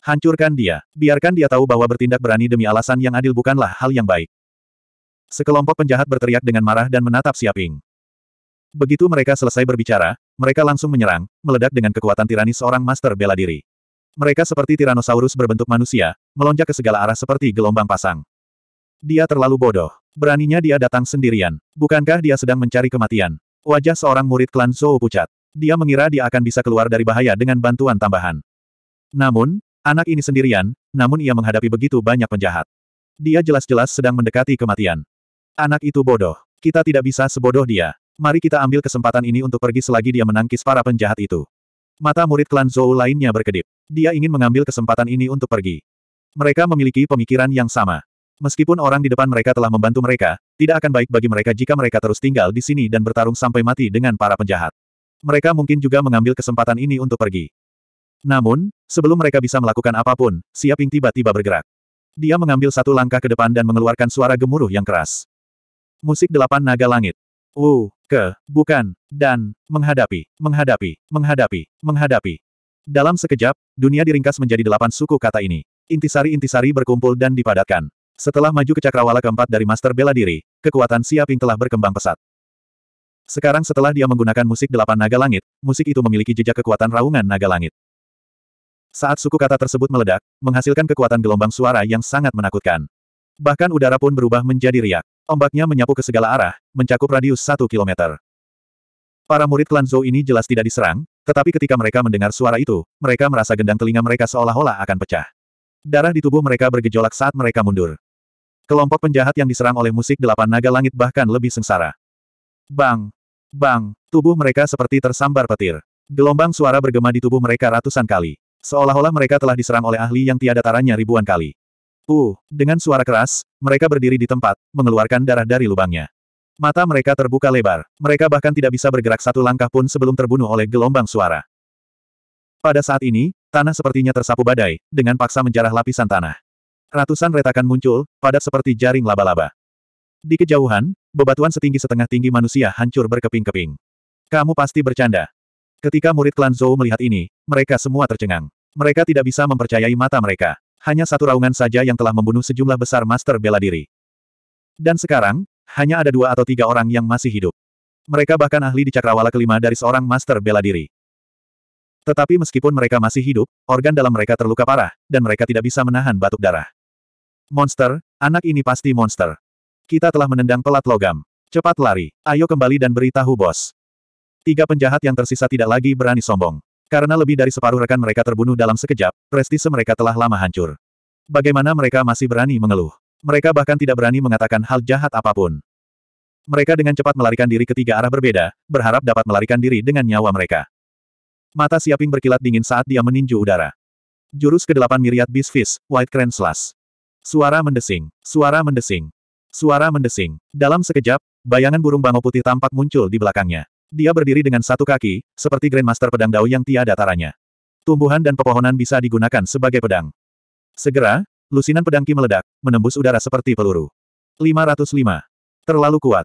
Hancurkan dia. Biarkan dia tahu bahwa bertindak berani demi alasan yang adil bukanlah hal yang baik. Sekelompok penjahat berteriak dengan marah dan menatap Siaping. Begitu mereka selesai berbicara, mereka langsung menyerang, meledak dengan kekuatan tirani seorang master bela diri. Mereka seperti Tyrannosaurus berbentuk manusia, melonjak ke segala arah seperti gelombang pasang. Dia terlalu bodoh. Beraninya dia datang sendirian. Bukankah dia sedang mencari kematian? Wajah seorang murid klan Zhou pucat. Dia mengira dia akan bisa keluar dari bahaya dengan bantuan tambahan. Namun, anak ini sendirian, namun ia menghadapi begitu banyak penjahat. Dia jelas-jelas sedang mendekati kematian. Anak itu bodoh. Kita tidak bisa sebodoh dia. Mari kita ambil kesempatan ini untuk pergi selagi dia menangkis para penjahat itu. Mata murid klan Zhou lainnya berkedip. Dia ingin mengambil kesempatan ini untuk pergi. Mereka memiliki pemikiran yang sama. Meskipun orang di depan mereka telah membantu mereka, tidak akan baik bagi mereka jika mereka terus tinggal di sini dan bertarung sampai mati dengan para penjahat. Mereka mungkin juga mengambil kesempatan ini untuk pergi. Namun, sebelum mereka bisa melakukan apapun, Siaping tiba-tiba bergerak. Dia mengambil satu langkah ke depan dan mengeluarkan suara gemuruh yang keras. Musik delapan naga langit. U, oh. ke, bukan, dan, menghadapi, menghadapi, menghadapi, menghadapi. Dalam sekejap, dunia diringkas menjadi delapan suku kata ini. Intisari-intisari berkumpul dan dipadatkan. Setelah maju ke cakrawala keempat dari Master Bela Diri, kekuatan Siaping telah berkembang pesat. Sekarang setelah dia menggunakan musik delapan naga langit, musik itu memiliki jejak kekuatan raungan naga langit. Saat suku kata tersebut meledak, menghasilkan kekuatan gelombang suara yang sangat menakutkan. Bahkan udara pun berubah menjadi riak. Ombaknya menyapu ke segala arah, mencakup radius satu kilometer. Para murid klan Zhou ini jelas tidak diserang, tetapi ketika mereka mendengar suara itu, mereka merasa gendang telinga mereka seolah-olah akan pecah. Darah di tubuh mereka bergejolak saat mereka mundur. Kelompok penjahat yang diserang oleh musik delapan naga langit bahkan lebih sengsara. Bang! Bang! Tubuh mereka seperti tersambar petir. Gelombang suara bergema di tubuh mereka ratusan kali. Seolah-olah mereka telah diserang oleh ahli yang tiada taranya ribuan kali. Uh, dengan suara keras, mereka berdiri di tempat, mengeluarkan darah dari lubangnya. Mata mereka terbuka lebar, mereka bahkan tidak bisa bergerak satu langkah pun sebelum terbunuh oleh gelombang suara. Pada saat ini, tanah sepertinya tersapu badai, dengan paksa menjarah lapisan tanah. Ratusan retakan muncul, padat seperti jaring laba-laba. Di kejauhan, bebatuan setinggi setengah tinggi manusia hancur berkeping-keping. Kamu pasti bercanda. Ketika murid klan Zhou melihat ini, mereka semua tercengang. Mereka tidak bisa mempercayai mata mereka hanya satu raungan saja yang telah membunuh sejumlah besar master bela diri. Dan sekarang, hanya ada dua atau tiga orang yang masih hidup. Mereka bahkan ahli di cakrawala kelima dari seorang master bela diri. Tetapi meskipun mereka masih hidup, organ dalam mereka terluka parah, dan mereka tidak bisa menahan batuk darah. Monster, anak ini pasti monster. Kita telah menendang pelat logam. Cepat lari, ayo kembali dan beritahu bos. Tiga penjahat yang tersisa tidak lagi berani sombong. Karena lebih dari separuh rekan mereka terbunuh dalam sekejap, prestise mereka telah lama hancur. Bagaimana mereka masih berani mengeluh? Mereka bahkan tidak berani mengatakan hal jahat apapun. Mereka dengan cepat melarikan diri ke tiga arah berbeda, berharap dapat melarikan diri dengan nyawa mereka. Mata Siaping berkilat dingin saat dia meninju udara. Jurus ke-8 Miriat Beast Fist, White Crane Slash. Suara mendesing, suara mendesing, suara mendesing. Dalam sekejap, bayangan burung bangau putih tampak muncul di belakangnya. Dia berdiri dengan satu kaki, seperti Grandmaster Pedang Dao yang tiada taranya. Tumbuhan dan pepohonan bisa digunakan sebagai pedang. Segera, lusinan pedang Ki meledak, menembus udara seperti peluru. 505. Terlalu kuat.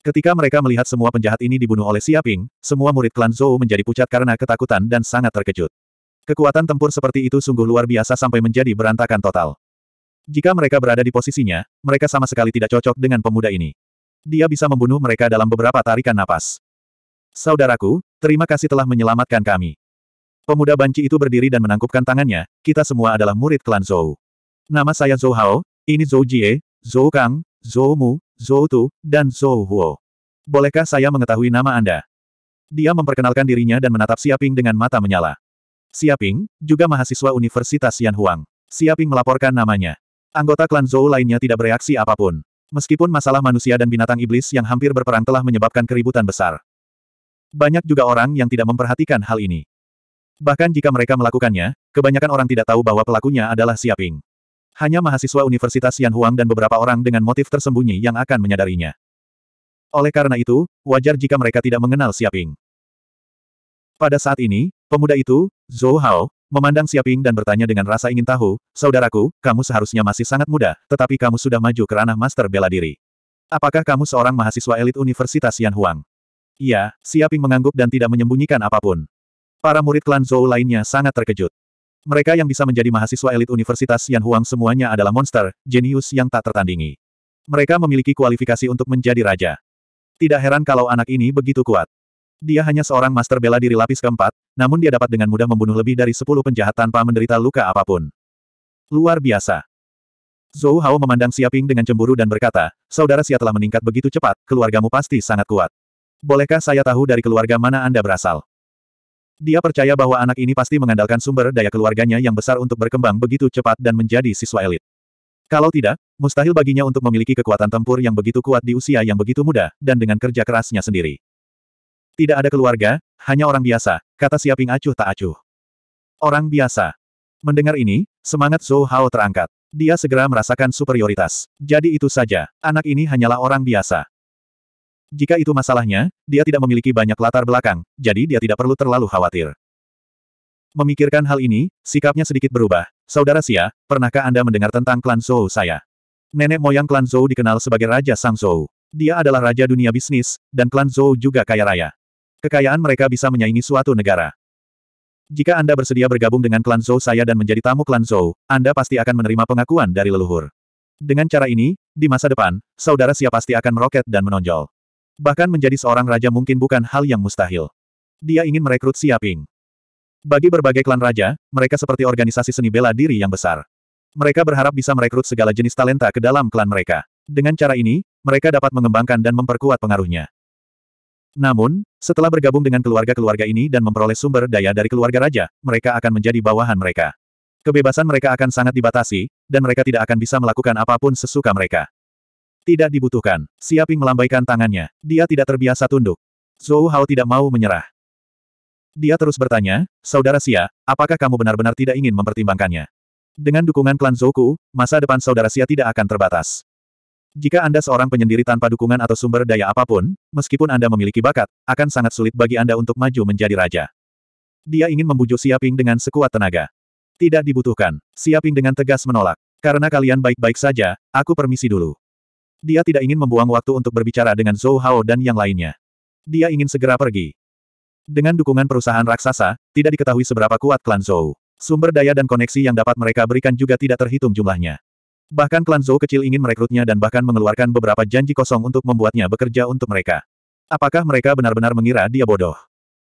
Ketika mereka melihat semua penjahat ini dibunuh oleh Siaping, semua murid klan Zhou menjadi pucat karena ketakutan dan sangat terkejut. Kekuatan tempur seperti itu sungguh luar biasa sampai menjadi berantakan total. Jika mereka berada di posisinya, mereka sama sekali tidak cocok dengan pemuda ini. Dia bisa membunuh mereka dalam beberapa tarikan napas. Saudaraku, terima kasih telah menyelamatkan kami. Pemuda banci itu berdiri dan menangkupkan tangannya, kita semua adalah murid klan Zhou. Nama saya Zhou Hao, ini Zhou Jie, Zhou Kang, Zhou Mu, Zhou Tu, dan Zhou Huo. Bolehkah saya mengetahui nama Anda? Dia memperkenalkan dirinya dan menatap Siaping dengan mata menyala. Siaping, juga mahasiswa Universitas Yanhuang. Siaping melaporkan namanya. Anggota klan Zhou lainnya tidak bereaksi apapun. Meskipun masalah manusia dan binatang iblis yang hampir berperang telah menyebabkan keributan besar. Banyak juga orang yang tidak memperhatikan hal ini. Bahkan jika mereka melakukannya, kebanyakan orang tidak tahu bahwa pelakunya adalah Siaping. Hanya mahasiswa Universitas Yanhuang dan beberapa orang dengan motif tersembunyi yang akan menyadarinya. Oleh karena itu, wajar jika mereka tidak mengenal Siaping. Pada saat ini, pemuda itu, Zhou Hao, memandang Siaping dan bertanya dengan rasa ingin tahu, Saudaraku, kamu seharusnya masih sangat muda, tetapi kamu sudah maju ke ranah master bela diri. Apakah kamu seorang mahasiswa elit Universitas Yanhuang? Iya, Siaping mengangguk dan tidak menyembunyikan apapun. Para murid klan Zhou lainnya sangat terkejut. Mereka yang bisa menjadi mahasiswa elit Universitas Yan Huang semuanya adalah monster, jenius yang tak tertandingi. Mereka memiliki kualifikasi untuk menjadi raja. Tidak heran kalau anak ini begitu kuat. Dia hanya seorang master bela diri lapis keempat, namun dia dapat dengan mudah membunuh lebih dari sepuluh penjahat tanpa menderita luka apapun. Luar biasa. Zhou Hao memandang Siaping dengan cemburu dan berkata, Saudara Xia telah meningkat begitu cepat, keluargamu pasti sangat kuat. Bolehkah saya tahu dari keluarga mana Anda berasal? Dia percaya bahwa anak ini pasti mengandalkan sumber daya keluarganya yang besar untuk berkembang begitu cepat dan menjadi siswa elit. Kalau tidak, mustahil baginya untuk memiliki kekuatan tempur yang begitu kuat di usia yang begitu muda, dan dengan kerja kerasnya sendiri. Tidak ada keluarga, hanya orang biasa, kata Siaping acuh tak acuh. Orang biasa. Mendengar ini, semangat Zhou Hao terangkat. Dia segera merasakan superioritas. Jadi itu saja, anak ini hanyalah orang biasa. Jika itu masalahnya, dia tidak memiliki banyak latar belakang, jadi dia tidak perlu terlalu khawatir. Memikirkan hal ini, sikapnya sedikit berubah. Saudara Xia, pernahkah Anda mendengar tentang klan Zhou saya? Nenek moyang klan Zhou dikenal sebagai Raja Sang Zhou. Dia adalah raja dunia bisnis, dan klan Zhou juga kaya raya. Kekayaan mereka bisa menyaingi suatu negara. Jika Anda bersedia bergabung dengan klan Zhou saya dan menjadi tamu klan Zhou, Anda pasti akan menerima pengakuan dari leluhur. Dengan cara ini, di masa depan, saudara Xia pasti akan meroket dan menonjol. Bahkan menjadi seorang raja mungkin bukan hal yang mustahil. Dia ingin merekrut Siaping. Bagi berbagai klan raja, mereka seperti organisasi seni bela diri yang besar. Mereka berharap bisa merekrut segala jenis talenta ke dalam klan mereka. Dengan cara ini, mereka dapat mengembangkan dan memperkuat pengaruhnya. Namun, setelah bergabung dengan keluarga-keluarga ini dan memperoleh sumber daya dari keluarga raja, mereka akan menjadi bawahan mereka. Kebebasan mereka akan sangat dibatasi, dan mereka tidak akan bisa melakukan apapun sesuka mereka. Tidak dibutuhkan. Siaping melambaikan tangannya. Dia tidak terbiasa tunduk. Zhou Hao tidak mau menyerah. Dia terus bertanya, Saudara Xia, apakah kamu benar-benar tidak ingin mempertimbangkannya? Dengan dukungan klan Zoku, masa depan Saudara Xia tidak akan terbatas. Jika Anda seorang penyendiri tanpa dukungan atau sumber daya apapun, meskipun Anda memiliki bakat, akan sangat sulit bagi Anda untuk maju menjadi raja. Dia ingin membujuk Siaping dengan sekuat tenaga. Tidak dibutuhkan. Siaping dengan tegas menolak. Karena kalian baik-baik saja, aku permisi dulu. Dia tidak ingin membuang waktu untuk berbicara dengan Zhou Hao dan yang lainnya. Dia ingin segera pergi. Dengan dukungan perusahaan raksasa, tidak diketahui seberapa kuat klan Zhou. Sumber daya dan koneksi yang dapat mereka berikan juga tidak terhitung jumlahnya. Bahkan klan Zhou kecil ingin merekrutnya dan bahkan mengeluarkan beberapa janji kosong untuk membuatnya bekerja untuk mereka. Apakah mereka benar-benar mengira dia bodoh?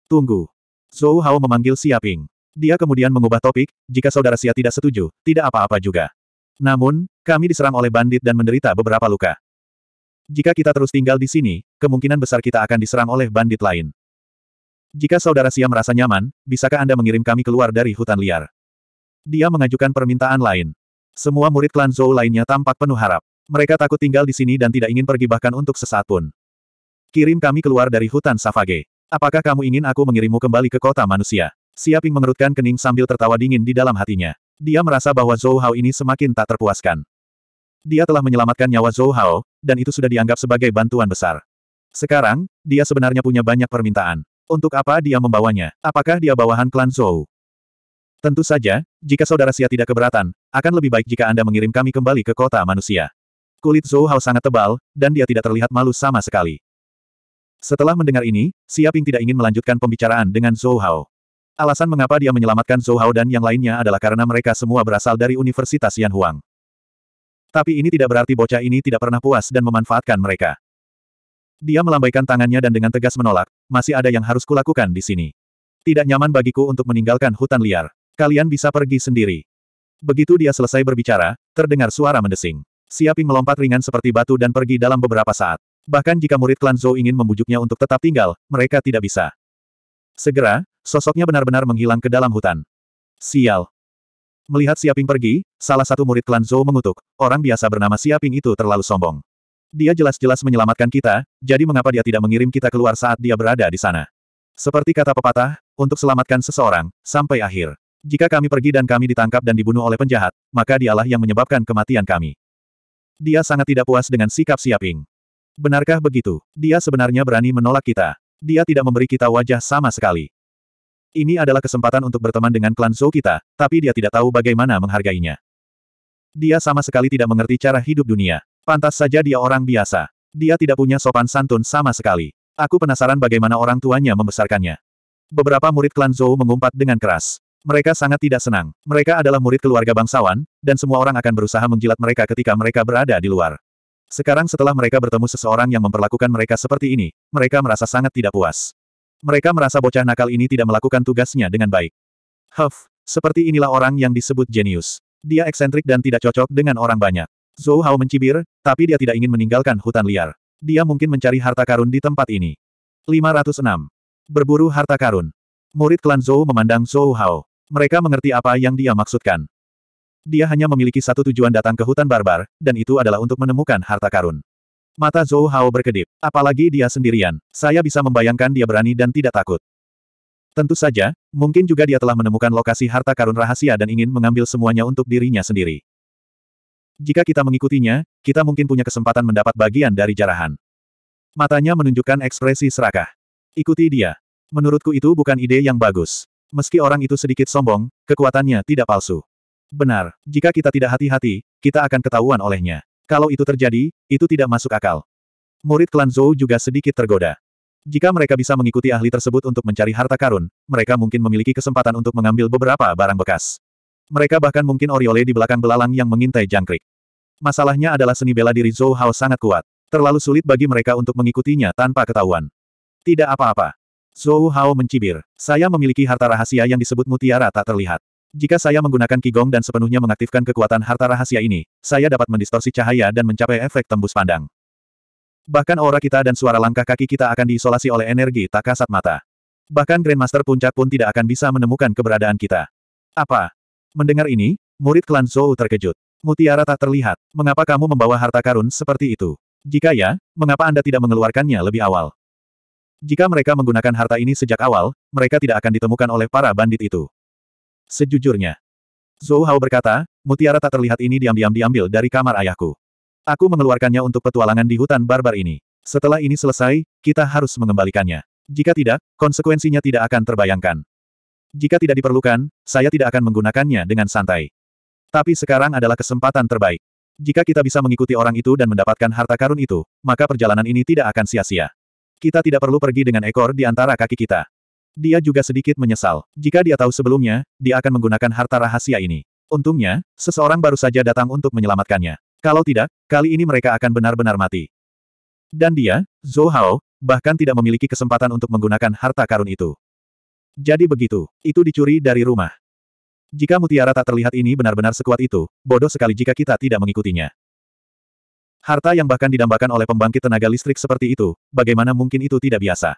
Tunggu. Zhou Hao memanggil Xia Ping. Dia kemudian mengubah topik, jika saudara Xia tidak setuju, tidak apa-apa juga. Namun, kami diserang oleh bandit dan menderita beberapa luka. Jika kita terus tinggal di sini, kemungkinan besar kita akan diserang oleh bandit lain. Jika saudara Sia merasa nyaman, bisakah Anda mengirim kami keluar dari hutan liar? Dia mengajukan permintaan lain. Semua murid klan Zhou lainnya tampak penuh harap. Mereka takut tinggal di sini dan tidak ingin pergi bahkan untuk sesaat pun. Kirim kami keluar dari hutan Savage. Apakah kamu ingin aku mengirimmu kembali ke kota manusia? Siaping mengerutkan kening sambil tertawa dingin di dalam hatinya. Dia merasa bahwa Zhou Hao ini semakin tak terpuaskan. Dia telah menyelamatkan nyawa Zhou Hao, dan itu sudah dianggap sebagai bantuan besar. Sekarang, dia sebenarnya punya banyak permintaan. Untuk apa dia membawanya? Apakah dia bawahan klan Zhou? Tentu saja, jika saudara Sia tidak keberatan, akan lebih baik jika Anda mengirim kami kembali ke kota manusia. Kulit Zhou Hao sangat tebal, dan dia tidak terlihat malu sama sekali. Setelah mendengar ini, Sia Ping tidak ingin melanjutkan pembicaraan dengan Zhou Hao. Alasan mengapa dia menyelamatkan Zhou Hao dan yang lainnya adalah karena mereka semua berasal dari Universitas Yan Huang. Tapi ini tidak berarti bocah ini tidak pernah puas dan memanfaatkan mereka. Dia melambaikan tangannya dan dengan tegas menolak, masih ada yang harus kulakukan di sini. Tidak nyaman bagiku untuk meninggalkan hutan liar. Kalian bisa pergi sendiri. Begitu dia selesai berbicara, terdengar suara mendesing. Siaping melompat ringan seperti batu dan pergi dalam beberapa saat. Bahkan jika murid klan Zhou ingin membujuknya untuk tetap tinggal, mereka tidak bisa. Segera, sosoknya benar-benar menghilang ke dalam hutan. Sial. Melihat Siaping pergi, salah satu murid klan Zhou mengutuk, orang biasa bernama Siaping itu terlalu sombong. Dia jelas-jelas menyelamatkan kita, jadi mengapa dia tidak mengirim kita keluar saat dia berada di sana? Seperti kata pepatah, untuk selamatkan seseorang, sampai akhir. Jika kami pergi dan kami ditangkap dan dibunuh oleh penjahat, maka dialah yang menyebabkan kematian kami. Dia sangat tidak puas dengan sikap Siaping. Benarkah begitu? Dia sebenarnya berani menolak kita. Dia tidak memberi kita wajah sama sekali. Ini adalah kesempatan untuk berteman dengan klan Zhou kita, tapi dia tidak tahu bagaimana menghargainya. Dia sama sekali tidak mengerti cara hidup dunia. Pantas saja dia orang biasa. Dia tidak punya sopan santun sama sekali. Aku penasaran bagaimana orang tuanya membesarkannya. Beberapa murid klan Zhou mengumpat dengan keras. Mereka sangat tidak senang. Mereka adalah murid keluarga bangsawan, dan semua orang akan berusaha menjilat mereka ketika mereka berada di luar. Sekarang setelah mereka bertemu seseorang yang memperlakukan mereka seperti ini, mereka merasa sangat tidak puas. Mereka merasa bocah nakal ini tidak melakukan tugasnya dengan baik. Huff, seperti inilah orang yang disebut jenius. Dia eksentrik dan tidak cocok dengan orang banyak. Zhou Hao mencibir, tapi dia tidak ingin meninggalkan hutan liar. Dia mungkin mencari harta karun di tempat ini. 506. Berburu harta karun. Murid klan Zhou memandang Zhou Hao. Mereka mengerti apa yang dia maksudkan. Dia hanya memiliki satu tujuan datang ke hutan barbar, dan itu adalah untuk menemukan harta karun. Mata Zhou Hao berkedip. Apalagi dia sendirian, saya bisa membayangkan dia berani dan tidak takut. Tentu saja, mungkin juga dia telah menemukan lokasi harta karun rahasia dan ingin mengambil semuanya untuk dirinya sendiri. Jika kita mengikutinya, kita mungkin punya kesempatan mendapat bagian dari jarahan. Matanya menunjukkan ekspresi serakah. Ikuti dia. Menurutku itu bukan ide yang bagus. Meski orang itu sedikit sombong, kekuatannya tidak palsu. Benar, jika kita tidak hati-hati, kita akan ketahuan olehnya. Kalau itu terjadi, itu tidak masuk akal. Murid klan Zhou juga sedikit tergoda. Jika mereka bisa mengikuti ahli tersebut untuk mencari harta karun, mereka mungkin memiliki kesempatan untuk mengambil beberapa barang bekas. Mereka bahkan mungkin oriole di belakang belalang yang mengintai jangkrik. Masalahnya adalah seni bela diri Zhou Hao sangat kuat. Terlalu sulit bagi mereka untuk mengikutinya tanpa ketahuan. Tidak apa-apa. Zhou Hao mencibir. Saya memiliki harta rahasia yang disebut mutiara tak terlihat. Jika saya menggunakan kigong dan sepenuhnya mengaktifkan kekuatan harta rahasia ini, saya dapat mendistorsi cahaya dan mencapai efek tembus pandang. Bahkan aura kita dan suara langkah kaki kita akan diisolasi oleh energi tak kasat mata. Bahkan Grandmaster Puncak pun tidak akan bisa menemukan keberadaan kita. Apa? Mendengar ini, murid klan Zhou terkejut. Mutiara tak terlihat. Mengapa kamu membawa harta karun seperti itu? Jika ya, mengapa Anda tidak mengeluarkannya lebih awal? Jika mereka menggunakan harta ini sejak awal, mereka tidak akan ditemukan oleh para bandit itu. Sejujurnya. Zhou Hao berkata, mutiara tak terlihat ini diam-diam diambil dari kamar ayahku. Aku mengeluarkannya untuk petualangan di hutan barbar ini. Setelah ini selesai, kita harus mengembalikannya. Jika tidak, konsekuensinya tidak akan terbayangkan. Jika tidak diperlukan, saya tidak akan menggunakannya dengan santai. Tapi sekarang adalah kesempatan terbaik. Jika kita bisa mengikuti orang itu dan mendapatkan harta karun itu, maka perjalanan ini tidak akan sia-sia. Kita tidak perlu pergi dengan ekor di antara kaki kita. Dia juga sedikit menyesal. Jika dia tahu sebelumnya, dia akan menggunakan harta rahasia ini. Untungnya, seseorang baru saja datang untuk menyelamatkannya. Kalau tidak, kali ini mereka akan benar-benar mati. Dan dia, Zhou Hao, bahkan tidak memiliki kesempatan untuk menggunakan harta karun itu. Jadi begitu, itu dicuri dari rumah. Jika mutiara tak terlihat ini benar-benar sekuat itu, bodoh sekali jika kita tidak mengikutinya. Harta yang bahkan didambakan oleh pembangkit tenaga listrik seperti itu, bagaimana mungkin itu tidak biasa?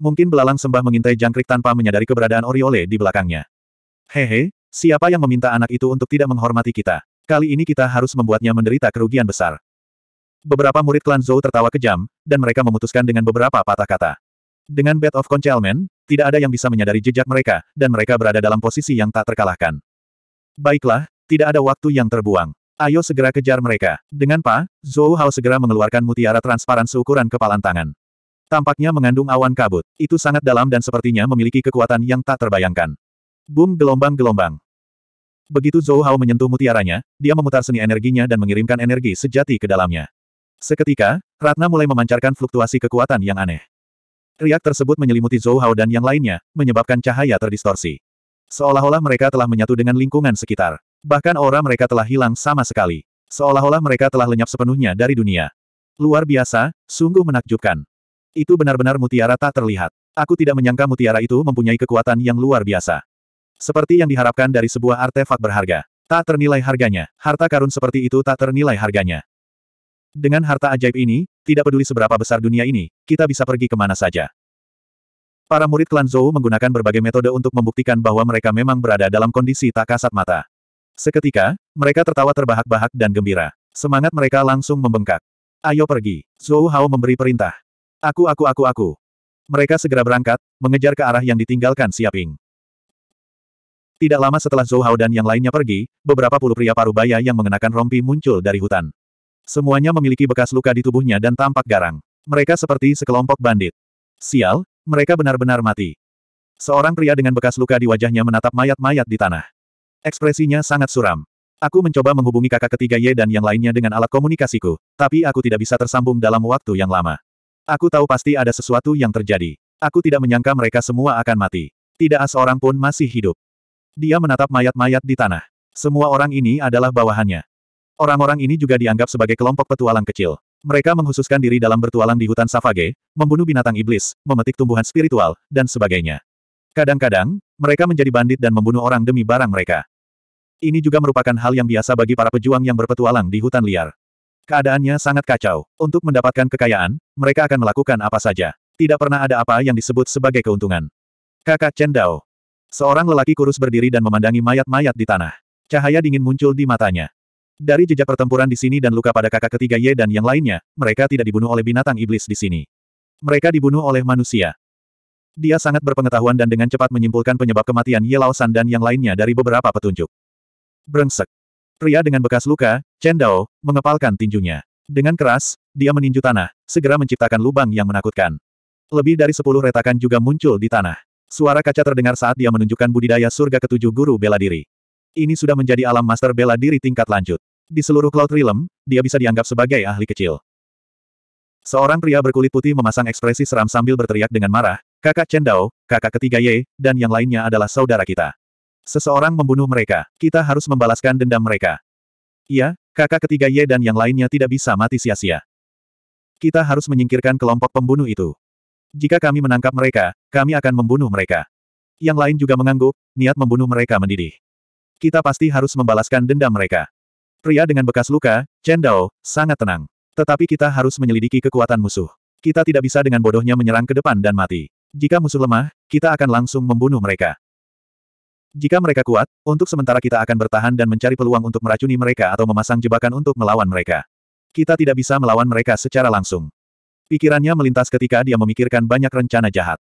Mungkin belalang sembah mengintai jangkrik tanpa menyadari keberadaan Oriole di belakangnya. Hehe, siapa yang meminta anak itu untuk tidak menghormati kita? Kali ini kita harus membuatnya menderita kerugian besar. Beberapa murid klan Zhou tertawa kejam, dan mereka memutuskan dengan beberapa patah kata. Dengan Bed of Concealment, tidak ada yang bisa menyadari jejak mereka, dan mereka berada dalam posisi yang tak terkalahkan. Baiklah, tidak ada waktu yang terbuang. Ayo segera kejar mereka. Dengan Pa, Zhou Hao segera mengeluarkan mutiara transparan seukuran kepalan tangan. Tampaknya mengandung awan kabut. Itu sangat dalam dan sepertinya memiliki kekuatan yang tak terbayangkan. Boom gelombang-gelombang. Begitu Zhou Hao menyentuh mutiaranya, dia memutar seni energinya dan mengirimkan energi sejati ke dalamnya. Seketika, Ratna mulai memancarkan fluktuasi kekuatan yang aneh. Riak tersebut menyelimuti Zhou Hao dan yang lainnya, menyebabkan cahaya terdistorsi. Seolah-olah mereka telah menyatu dengan lingkungan sekitar. Bahkan aura mereka telah hilang sama sekali. Seolah-olah mereka telah lenyap sepenuhnya dari dunia. Luar biasa, sungguh menakjubkan. Itu benar-benar mutiara tak terlihat. Aku tidak menyangka mutiara itu mempunyai kekuatan yang luar biasa. Seperti yang diharapkan dari sebuah artefak berharga. Tak ternilai harganya. Harta karun seperti itu tak ternilai harganya. Dengan harta ajaib ini, tidak peduli seberapa besar dunia ini, kita bisa pergi kemana saja. Para murid klan Zhou menggunakan berbagai metode untuk membuktikan bahwa mereka memang berada dalam kondisi tak kasat mata. Seketika, mereka tertawa terbahak-bahak dan gembira. Semangat mereka langsung membengkak. Ayo pergi. Zhou Hao memberi perintah. Aku aku aku aku. Mereka segera berangkat, mengejar ke arah yang ditinggalkan Siaping. Tidak lama setelah Zhou Hao dan yang lainnya pergi, beberapa puluh pria parubaya yang mengenakan rompi muncul dari hutan. Semuanya memiliki bekas luka di tubuhnya dan tampak garang. Mereka seperti sekelompok bandit. Sial, mereka benar-benar mati. Seorang pria dengan bekas luka di wajahnya menatap mayat-mayat di tanah. Ekspresinya sangat suram. Aku mencoba menghubungi kakak ketiga Ye dan yang lainnya dengan alat komunikasiku, tapi aku tidak bisa tersambung dalam waktu yang lama. Aku tahu pasti ada sesuatu yang terjadi. Aku tidak menyangka mereka semua akan mati. Tidak seorang pun masih hidup. Dia menatap mayat-mayat di tanah. Semua orang ini adalah bawahannya. Orang-orang ini juga dianggap sebagai kelompok petualang kecil. Mereka menghususkan diri dalam bertualang di hutan Savage, membunuh binatang iblis, memetik tumbuhan spiritual, dan sebagainya. Kadang-kadang, mereka menjadi bandit dan membunuh orang demi barang mereka. Ini juga merupakan hal yang biasa bagi para pejuang yang berpetualang di hutan liar. Keadaannya sangat kacau. Untuk mendapatkan kekayaan, mereka akan melakukan apa saja. Tidak pernah ada apa yang disebut sebagai keuntungan. Kakak Chen Dao. Seorang lelaki kurus berdiri dan memandangi mayat-mayat di tanah. Cahaya dingin muncul di matanya. Dari jejak pertempuran di sini dan luka pada kakak ketiga Ye dan yang lainnya, mereka tidak dibunuh oleh binatang iblis di sini. Mereka dibunuh oleh manusia. Dia sangat berpengetahuan dan dengan cepat menyimpulkan penyebab kematian Ye Lao San dan yang lainnya dari beberapa petunjuk. Brengsek. Pria dengan bekas luka, Chen Dao, mengepalkan tinjunya. Dengan keras, dia meninju tanah, segera menciptakan lubang yang menakutkan. Lebih dari sepuluh retakan juga muncul di tanah. Suara kaca terdengar saat dia menunjukkan budidaya surga ketujuh guru bela diri. Ini sudah menjadi alam master bela diri tingkat lanjut. Di seluruh Cloud Realm, dia bisa dianggap sebagai ahli kecil. Seorang pria berkulit putih memasang ekspresi seram sambil berteriak dengan marah, kakak Chen Dao, kakak ketiga Ye, dan yang lainnya adalah saudara kita. Seseorang membunuh mereka. Kita harus membalaskan dendam mereka. Iya, kakak ketiga Ye dan yang lainnya tidak bisa mati sia-sia. Kita harus menyingkirkan kelompok pembunuh itu. Jika kami menangkap mereka, kami akan membunuh mereka. Yang lain juga mengangguk, niat membunuh mereka mendidih. Kita pasti harus membalaskan dendam mereka. Pria dengan bekas luka, Chen Dao, sangat tenang. Tetapi kita harus menyelidiki kekuatan musuh. Kita tidak bisa dengan bodohnya menyerang ke depan dan mati. Jika musuh lemah, kita akan langsung membunuh mereka. Jika mereka kuat, untuk sementara kita akan bertahan dan mencari peluang untuk meracuni mereka atau memasang jebakan untuk melawan mereka. Kita tidak bisa melawan mereka secara langsung. Pikirannya melintas ketika dia memikirkan banyak rencana jahat.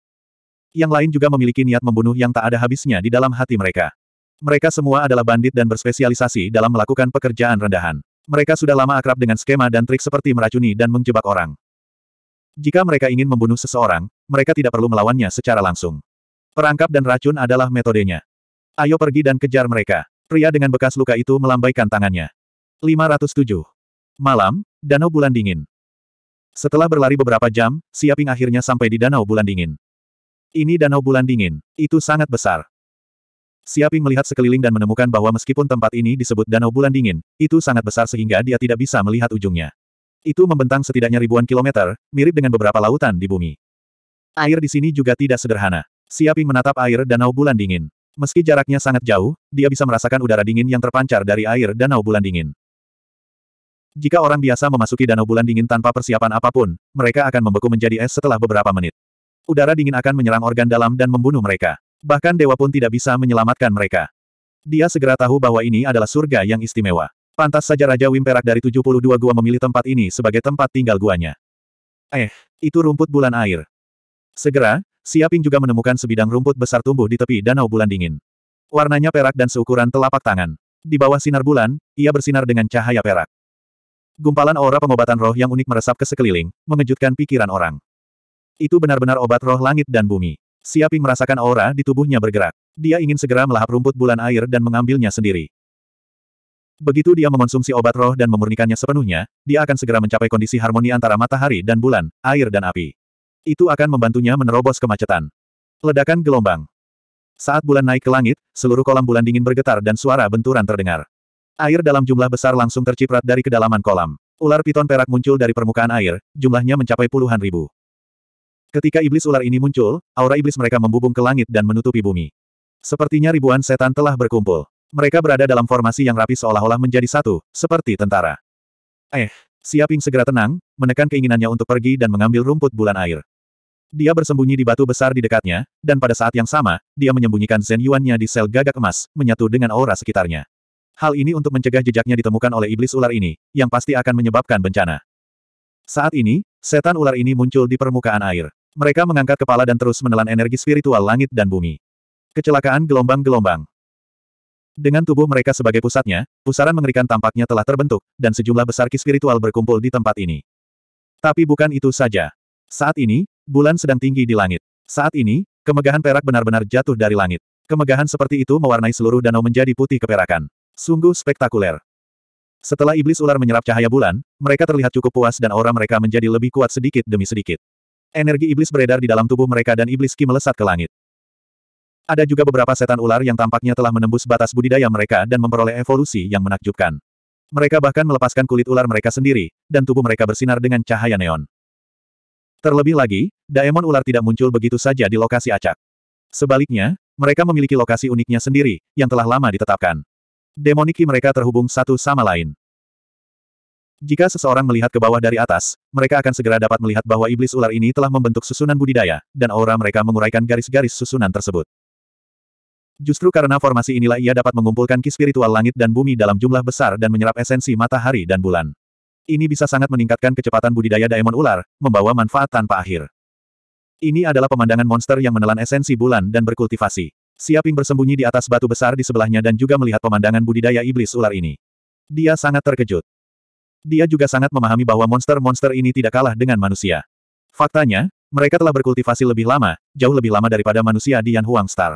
Yang lain juga memiliki niat membunuh yang tak ada habisnya di dalam hati mereka. Mereka semua adalah bandit dan berspesialisasi dalam melakukan pekerjaan rendahan. Mereka sudah lama akrab dengan skema dan trik seperti meracuni dan menjebak orang. Jika mereka ingin membunuh seseorang, mereka tidak perlu melawannya secara langsung. Perangkap dan racun adalah metodenya. Ayo pergi dan kejar mereka. Pria dengan bekas luka itu melambaikan tangannya. 507. Malam, Danau Bulan Dingin. Setelah berlari beberapa jam, Siaping akhirnya sampai di Danau Bulan Dingin. Ini Danau Bulan Dingin. Itu sangat besar. Siaping melihat sekeliling dan menemukan bahwa meskipun tempat ini disebut Danau Bulan Dingin, itu sangat besar sehingga dia tidak bisa melihat ujungnya. Itu membentang setidaknya ribuan kilometer, mirip dengan beberapa lautan di bumi. Air di sini juga tidak sederhana. Siaping menatap air Danau Bulan Dingin. Meski jaraknya sangat jauh, dia bisa merasakan udara dingin yang terpancar dari air danau bulan dingin. Jika orang biasa memasuki danau bulan dingin tanpa persiapan apapun, mereka akan membeku menjadi es setelah beberapa menit. Udara dingin akan menyerang organ dalam dan membunuh mereka. Bahkan dewa pun tidak bisa menyelamatkan mereka. Dia segera tahu bahwa ini adalah surga yang istimewa. Pantas saja Raja Wimperak dari 72 gua memilih tempat ini sebagai tempat tinggal guanya. Eh, itu rumput bulan air. Segera, Siaping juga menemukan sebidang rumput besar tumbuh di tepi danau bulan dingin. Warnanya perak dan seukuran telapak tangan. Di bawah sinar bulan, ia bersinar dengan cahaya perak. Gumpalan aura pengobatan roh yang unik meresap ke sekeliling, mengejutkan pikiran orang. Itu benar-benar obat roh langit dan bumi. Siaping merasakan aura di tubuhnya bergerak. Dia ingin segera melahap rumput bulan air dan mengambilnya sendiri. Begitu dia mengonsumsi obat roh dan memurnikannya sepenuhnya, dia akan segera mencapai kondisi harmoni antara matahari dan bulan, air dan api. Itu akan membantunya menerobos kemacetan. Ledakan gelombang. Saat bulan naik ke langit, seluruh kolam bulan dingin bergetar dan suara benturan terdengar. Air dalam jumlah besar langsung terciprat dari kedalaman kolam. Ular piton perak muncul dari permukaan air, jumlahnya mencapai puluhan ribu. Ketika iblis ular ini muncul, aura iblis mereka membubung ke langit dan menutupi bumi. Sepertinya ribuan setan telah berkumpul. Mereka berada dalam formasi yang rapi seolah-olah menjadi satu, seperti tentara. Eh, Siaping segera tenang, menekan keinginannya untuk pergi dan mengambil rumput bulan air. Dia bersembunyi di batu besar di dekatnya, dan pada saat yang sama, dia menyembunyikan Zen Yuan-nya di sel gagak emas, menyatu dengan aura sekitarnya. Hal ini untuk mencegah jejaknya ditemukan oleh iblis ular ini, yang pasti akan menyebabkan bencana. Saat ini, setan ular ini muncul di permukaan air. Mereka mengangkat kepala dan terus menelan energi spiritual langit dan bumi. Kecelakaan gelombang-gelombang. Dengan tubuh mereka sebagai pusatnya, pusaran mengerikan tampaknya telah terbentuk, dan sejumlah besar ki spiritual berkumpul di tempat ini. Tapi bukan itu saja. Saat ini, Bulan sedang tinggi di langit. Saat ini, kemegahan perak benar-benar jatuh dari langit. Kemegahan seperti itu mewarnai seluruh danau menjadi putih keperakan. Sungguh spektakuler. Setelah iblis ular menyerap cahaya bulan, mereka terlihat cukup puas dan aura mereka menjadi lebih kuat sedikit demi sedikit. Energi iblis beredar di dalam tubuh mereka dan iblis ki melesat ke langit. Ada juga beberapa setan ular yang tampaknya telah menembus batas budidaya mereka dan memperoleh evolusi yang menakjubkan. Mereka bahkan melepaskan kulit ular mereka sendiri, dan tubuh mereka bersinar dengan cahaya neon. Terlebih lagi, Daemon ular tidak muncul begitu saja di lokasi acak. Sebaliknya, mereka memiliki lokasi uniknya sendiri, yang telah lama ditetapkan. Demoniki mereka terhubung satu sama lain. Jika seseorang melihat ke bawah dari atas, mereka akan segera dapat melihat bahwa iblis ular ini telah membentuk susunan budidaya, dan aura mereka menguraikan garis-garis susunan tersebut. Justru karena formasi inilah ia dapat mengumpulkan ki spiritual langit dan bumi dalam jumlah besar dan menyerap esensi matahari dan bulan. Ini bisa sangat meningkatkan kecepatan budidaya Daemon Ular, membawa manfaat tanpa akhir. Ini adalah pemandangan monster yang menelan esensi bulan dan berkultivasi. Siaping bersembunyi di atas batu besar di sebelahnya dan juga melihat pemandangan budidaya iblis ular ini. Dia sangat terkejut. Dia juga sangat memahami bahwa monster-monster ini tidak kalah dengan manusia. Faktanya, mereka telah berkultivasi lebih lama, jauh lebih lama daripada manusia di Yan Huang Star.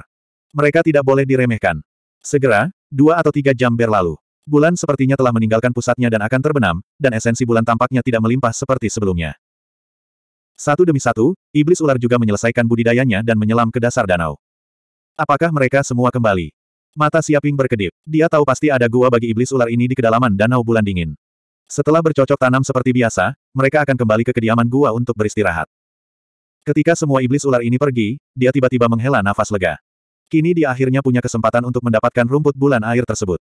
Mereka tidak boleh diremehkan. Segera, dua atau tiga jam berlalu. Bulan sepertinya telah meninggalkan pusatnya dan akan terbenam, dan esensi bulan tampaknya tidak melimpah seperti sebelumnya. Satu demi satu, iblis ular juga menyelesaikan budidayanya dan menyelam ke dasar danau. Apakah mereka semua kembali? Mata Siaping berkedip. Dia tahu pasti ada gua bagi iblis ular ini di kedalaman danau bulan dingin. Setelah bercocok tanam seperti biasa, mereka akan kembali ke kediaman gua untuk beristirahat. Ketika semua iblis ular ini pergi, dia tiba-tiba menghela nafas lega. Kini dia akhirnya punya kesempatan untuk mendapatkan rumput bulan air tersebut.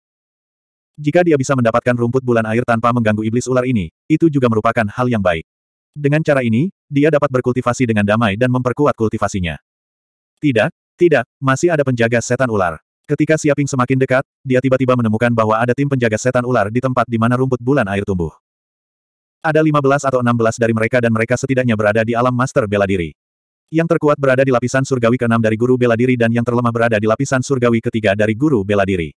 Jika dia bisa mendapatkan rumput bulan air tanpa mengganggu iblis ular ini, itu juga merupakan hal yang baik. Dengan cara ini, dia dapat berkultivasi dengan damai dan memperkuat kultivasinya. Tidak, tidak, masih ada penjaga setan ular. Ketika Siaping semakin dekat, dia tiba-tiba menemukan bahwa ada tim penjaga setan ular di tempat di mana rumput bulan air tumbuh. Ada 15 atau 16 dari mereka dan mereka setidaknya berada di alam master bela diri. Yang terkuat berada di lapisan surgawi keenam dari guru bela diri dan yang terlemah berada di lapisan surgawi ketiga dari guru bela diri.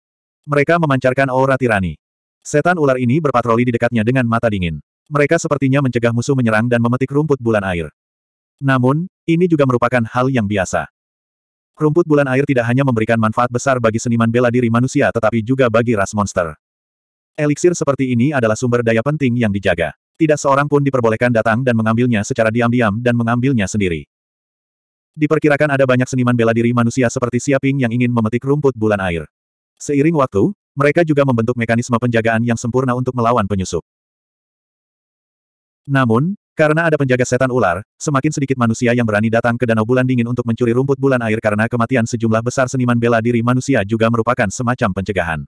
Mereka memancarkan aura tirani. Setan ular ini berpatroli di dekatnya dengan mata dingin. Mereka sepertinya mencegah musuh menyerang dan memetik rumput bulan air. Namun, ini juga merupakan hal yang biasa. Rumput bulan air tidak hanya memberikan manfaat besar bagi seniman bela diri manusia tetapi juga bagi ras monster. Eliksir seperti ini adalah sumber daya penting yang dijaga. Tidak seorang pun diperbolehkan datang dan mengambilnya secara diam-diam dan mengambilnya sendiri. Diperkirakan ada banyak seniman bela diri manusia seperti Siaping yang ingin memetik rumput bulan air. Seiring waktu, mereka juga membentuk mekanisme penjagaan yang sempurna untuk melawan penyusup. Namun, karena ada penjaga setan ular, semakin sedikit manusia yang berani datang ke Danau Bulan Dingin untuk mencuri rumput bulan air karena kematian sejumlah besar seniman bela diri manusia juga merupakan semacam pencegahan.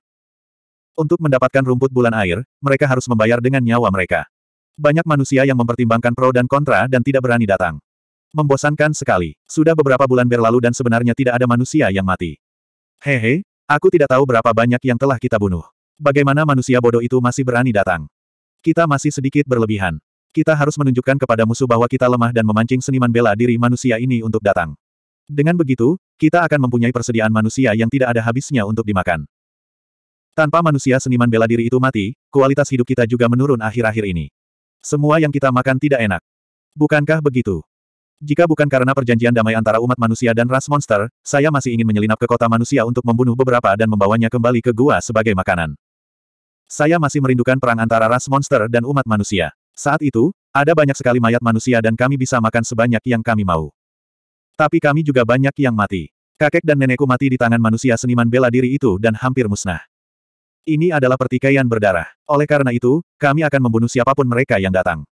Untuk mendapatkan rumput bulan air, mereka harus membayar dengan nyawa mereka. Banyak manusia yang mempertimbangkan pro dan kontra dan tidak berani datang. Membosankan sekali. Sudah beberapa bulan berlalu dan sebenarnya tidak ada manusia yang mati. Hehe, Aku tidak tahu berapa banyak yang telah kita bunuh. Bagaimana manusia bodoh itu masih berani datang? Kita masih sedikit berlebihan. Kita harus menunjukkan kepada musuh bahwa kita lemah dan memancing seniman bela diri manusia ini untuk datang. Dengan begitu, kita akan mempunyai persediaan manusia yang tidak ada habisnya untuk dimakan. Tanpa manusia seniman bela diri itu mati, kualitas hidup kita juga menurun akhir-akhir ini. Semua yang kita makan tidak enak. Bukankah begitu? Jika bukan karena perjanjian damai antara umat manusia dan ras monster, saya masih ingin menyelinap ke kota manusia untuk membunuh beberapa dan membawanya kembali ke gua sebagai makanan. Saya masih merindukan perang antara ras monster dan umat manusia. Saat itu, ada banyak sekali mayat manusia dan kami bisa makan sebanyak yang kami mau. Tapi kami juga banyak yang mati. Kakek dan nenekku mati di tangan manusia seniman bela diri itu dan hampir musnah. Ini adalah pertikaian berdarah. Oleh karena itu, kami akan membunuh siapapun mereka yang datang.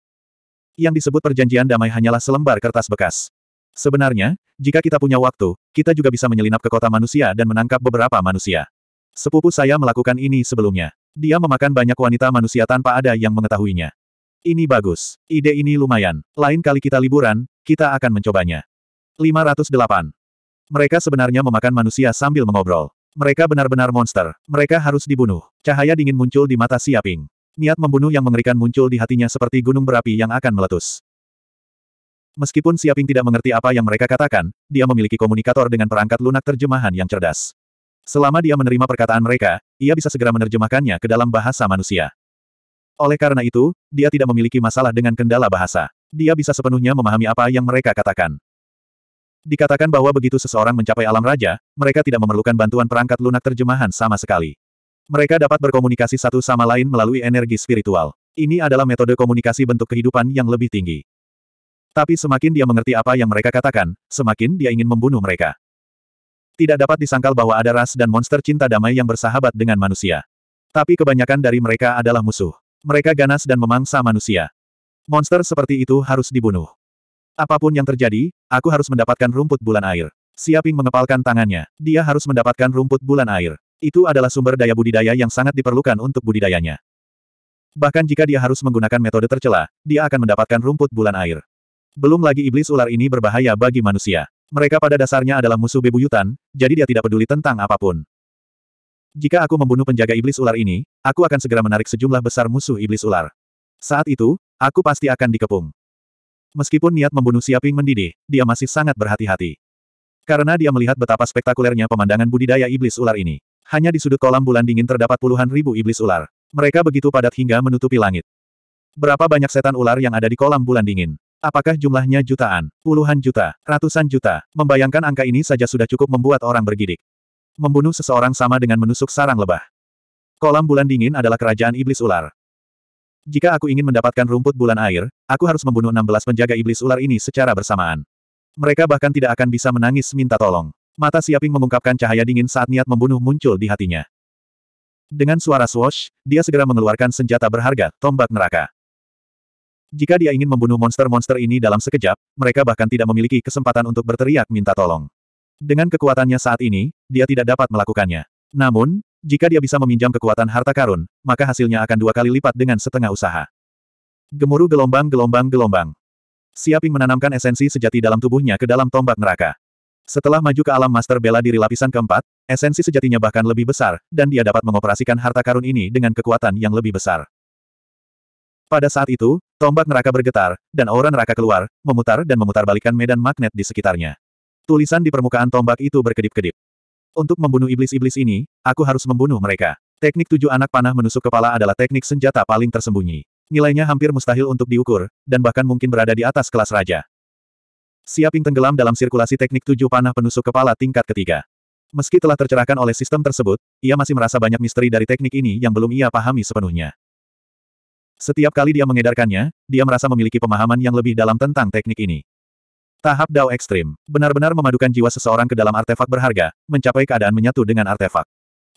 Yang disebut perjanjian damai hanyalah selembar kertas bekas. Sebenarnya, jika kita punya waktu, kita juga bisa menyelinap ke kota manusia dan menangkap beberapa manusia. Sepupu saya melakukan ini sebelumnya. Dia memakan banyak wanita manusia tanpa ada yang mengetahuinya. Ini bagus. Ide ini lumayan. Lain kali kita liburan, kita akan mencobanya. 508. Mereka sebenarnya memakan manusia sambil mengobrol. Mereka benar-benar monster. Mereka harus dibunuh. Cahaya dingin muncul di mata Siaping. Niat membunuh yang mengerikan muncul di hatinya seperti gunung berapi yang akan meletus. Meskipun Siaping tidak mengerti apa yang mereka katakan, dia memiliki komunikator dengan perangkat lunak terjemahan yang cerdas. Selama dia menerima perkataan mereka, ia bisa segera menerjemahkannya ke dalam bahasa manusia. Oleh karena itu, dia tidak memiliki masalah dengan kendala bahasa. Dia bisa sepenuhnya memahami apa yang mereka katakan. Dikatakan bahwa begitu seseorang mencapai alam raja, mereka tidak memerlukan bantuan perangkat lunak terjemahan sama sekali. Mereka dapat berkomunikasi satu sama lain melalui energi spiritual. Ini adalah metode komunikasi bentuk kehidupan yang lebih tinggi. Tapi semakin dia mengerti apa yang mereka katakan, semakin dia ingin membunuh mereka. Tidak dapat disangkal bahwa ada ras dan monster cinta damai yang bersahabat dengan manusia. Tapi kebanyakan dari mereka adalah musuh. Mereka ganas dan memangsa manusia. Monster seperti itu harus dibunuh. Apapun yang terjadi, aku harus mendapatkan rumput bulan air. Siaping mengepalkan tangannya. Dia harus mendapatkan rumput bulan air. Itu adalah sumber daya budidaya yang sangat diperlukan untuk budidayanya. Bahkan jika dia harus menggunakan metode tercela, dia akan mendapatkan rumput bulan air. Belum lagi iblis ular ini berbahaya bagi manusia. Mereka pada dasarnya adalah musuh bebuyutan, jadi dia tidak peduli tentang apapun. Jika aku membunuh penjaga iblis ular ini, aku akan segera menarik sejumlah besar musuh iblis ular. Saat itu, aku pasti akan dikepung. Meskipun niat membunuh Siaping mendidih, dia masih sangat berhati-hati. Karena dia melihat betapa spektakulernya pemandangan budidaya iblis ular ini. Hanya di sudut kolam bulan dingin terdapat puluhan ribu iblis ular. Mereka begitu padat hingga menutupi langit. Berapa banyak setan ular yang ada di kolam bulan dingin? Apakah jumlahnya jutaan, puluhan juta, ratusan juta? Membayangkan angka ini saja sudah cukup membuat orang bergidik. Membunuh seseorang sama dengan menusuk sarang lebah. Kolam bulan dingin adalah kerajaan iblis ular. Jika aku ingin mendapatkan rumput bulan air, aku harus membunuh 16 penjaga iblis ular ini secara bersamaan. Mereka bahkan tidak akan bisa menangis minta tolong. Mata Siaping mengungkapkan cahaya dingin saat niat membunuh muncul di hatinya. Dengan suara swash, dia segera mengeluarkan senjata berharga, tombak neraka. Jika dia ingin membunuh monster-monster ini dalam sekejap, mereka bahkan tidak memiliki kesempatan untuk berteriak minta tolong. Dengan kekuatannya saat ini, dia tidak dapat melakukannya. Namun, jika dia bisa meminjam kekuatan harta karun, maka hasilnya akan dua kali lipat dengan setengah usaha. Gemuruh gelombang gelombang gelombang. Siaping menanamkan esensi sejati dalam tubuhnya ke dalam tombak neraka. Setelah maju ke alam master bela diri lapisan keempat, esensi sejatinya bahkan lebih besar, dan dia dapat mengoperasikan harta karun ini dengan kekuatan yang lebih besar. Pada saat itu, tombak neraka bergetar, dan aura neraka keluar, memutar dan memutarbalikkan medan magnet di sekitarnya. Tulisan di permukaan tombak itu berkedip-kedip. Untuk membunuh iblis-iblis ini, aku harus membunuh mereka. Teknik tujuh anak panah menusuk kepala adalah teknik senjata paling tersembunyi. Nilainya hampir mustahil untuk diukur, dan bahkan mungkin berada di atas kelas raja. Siaping tenggelam dalam sirkulasi teknik tujuh panah penusuk kepala tingkat ketiga. Meski telah tercerahkan oleh sistem tersebut, ia masih merasa banyak misteri dari teknik ini yang belum ia pahami sepenuhnya. Setiap kali dia mengedarkannya, dia merasa memiliki pemahaman yang lebih dalam tentang teknik ini. Tahap Dao Ekstrim, benar-benar memadukan jiwa seseorang ke dalam artefak berharga, mencapai keadaan menyatu dengan artefak.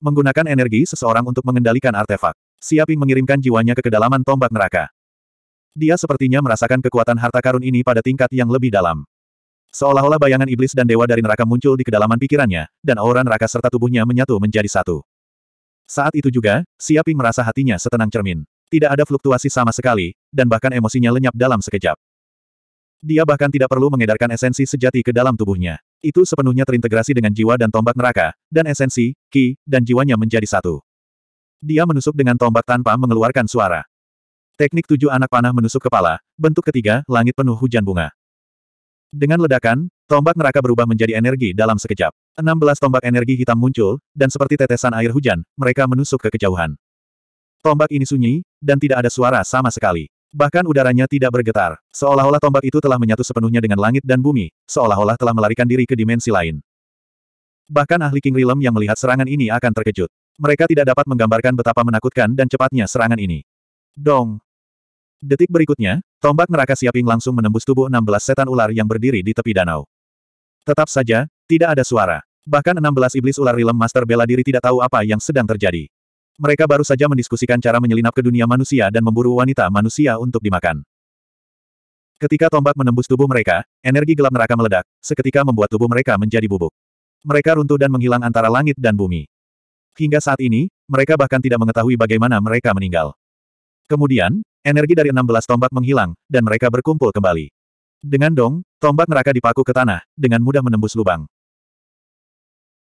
Menggunakan energi seseorang untuk mengendalikan artefak. Siaping mengirimkan jiwanya ke kedalaman tombak neraka. Dia sepertinya merasakan kekuatan harta karun ini pada tingkat yang lebih dalam. Seolah-olah bayangan iblis dan dewa dari neraka muncul di kedalaman pikirannya, dan aura neraka serta tubuhnya menyatu menjadi satu. Saat itu juga, Siaping merasa hatinya setenang cermin. Tidak ada fluktuasi sama sekali, dan bahkan emosinya lenyap dalam sekejap. Dia bahkan tidak perlu mengedarkan esensi sejati ke dalam tubuhnya. Itu sepenuhnya terintegrasi dengan jiwa dan tombak neraka, dan esensi, ki, dan jiwanya menjadi satu. Dia menusuk dengan tombak tanpa mengeluarkan suara. Teknik tujuh anak panah menusuk kepala, bentuk ketiga, langit penuh hujan bunga. Dengan ledakan, tombak neraka berubah menjadi energi dalam sekejap. 16 tombak energi hitam muncul, dan seperti tetesan air hujan, mereka menusuk ke kejauhan. Tombak ini sunyi, dan tidak ada suara sama sekali. Bahkan udaranya tidak bergetar, seolah-olah tombak itu telah menyatu sepenuhnya dengan langit dan bumi, seolah-olah telah melarikan diri ke dimensi lain. Bahkan ahli King Rilem yang melihat serangan ini akan terkejut. Mereka tidak dapat menggambarkan betapa menakutkan dan cepatnya serangan ini. Dong! Detik berikutnya, Tombak neraka Siaping langsung menembus tubuh 16 setan ular yang berdiri di tepi danau. Tetap saja, tidak ada suara. Bahkan 16 iblis ular rilem Master bela diri tidak tahu apa yang sedang terjadi. Mereka baru saja mendiskusikan cara menyelinap ke dunia manusia dan memburu wanita manusia untuk dimakan. Ketika tombak menembus tubuh mereka, energi gelap neraka meledak, seketika membuat tubuh mereka menjadi bubuk. Mereka runtuh dan menghilang antara langit dan bumi. Hingga saat ini, mereka bahkan tidak mengetahui bagaimana mereka meninggal. Kemudian, energi dari 16 tombak menghilang, dan mereka berkumpul kembali. Dengan dong, tombak neraka dipaku ke tanah, dengan mudah menembus lubang.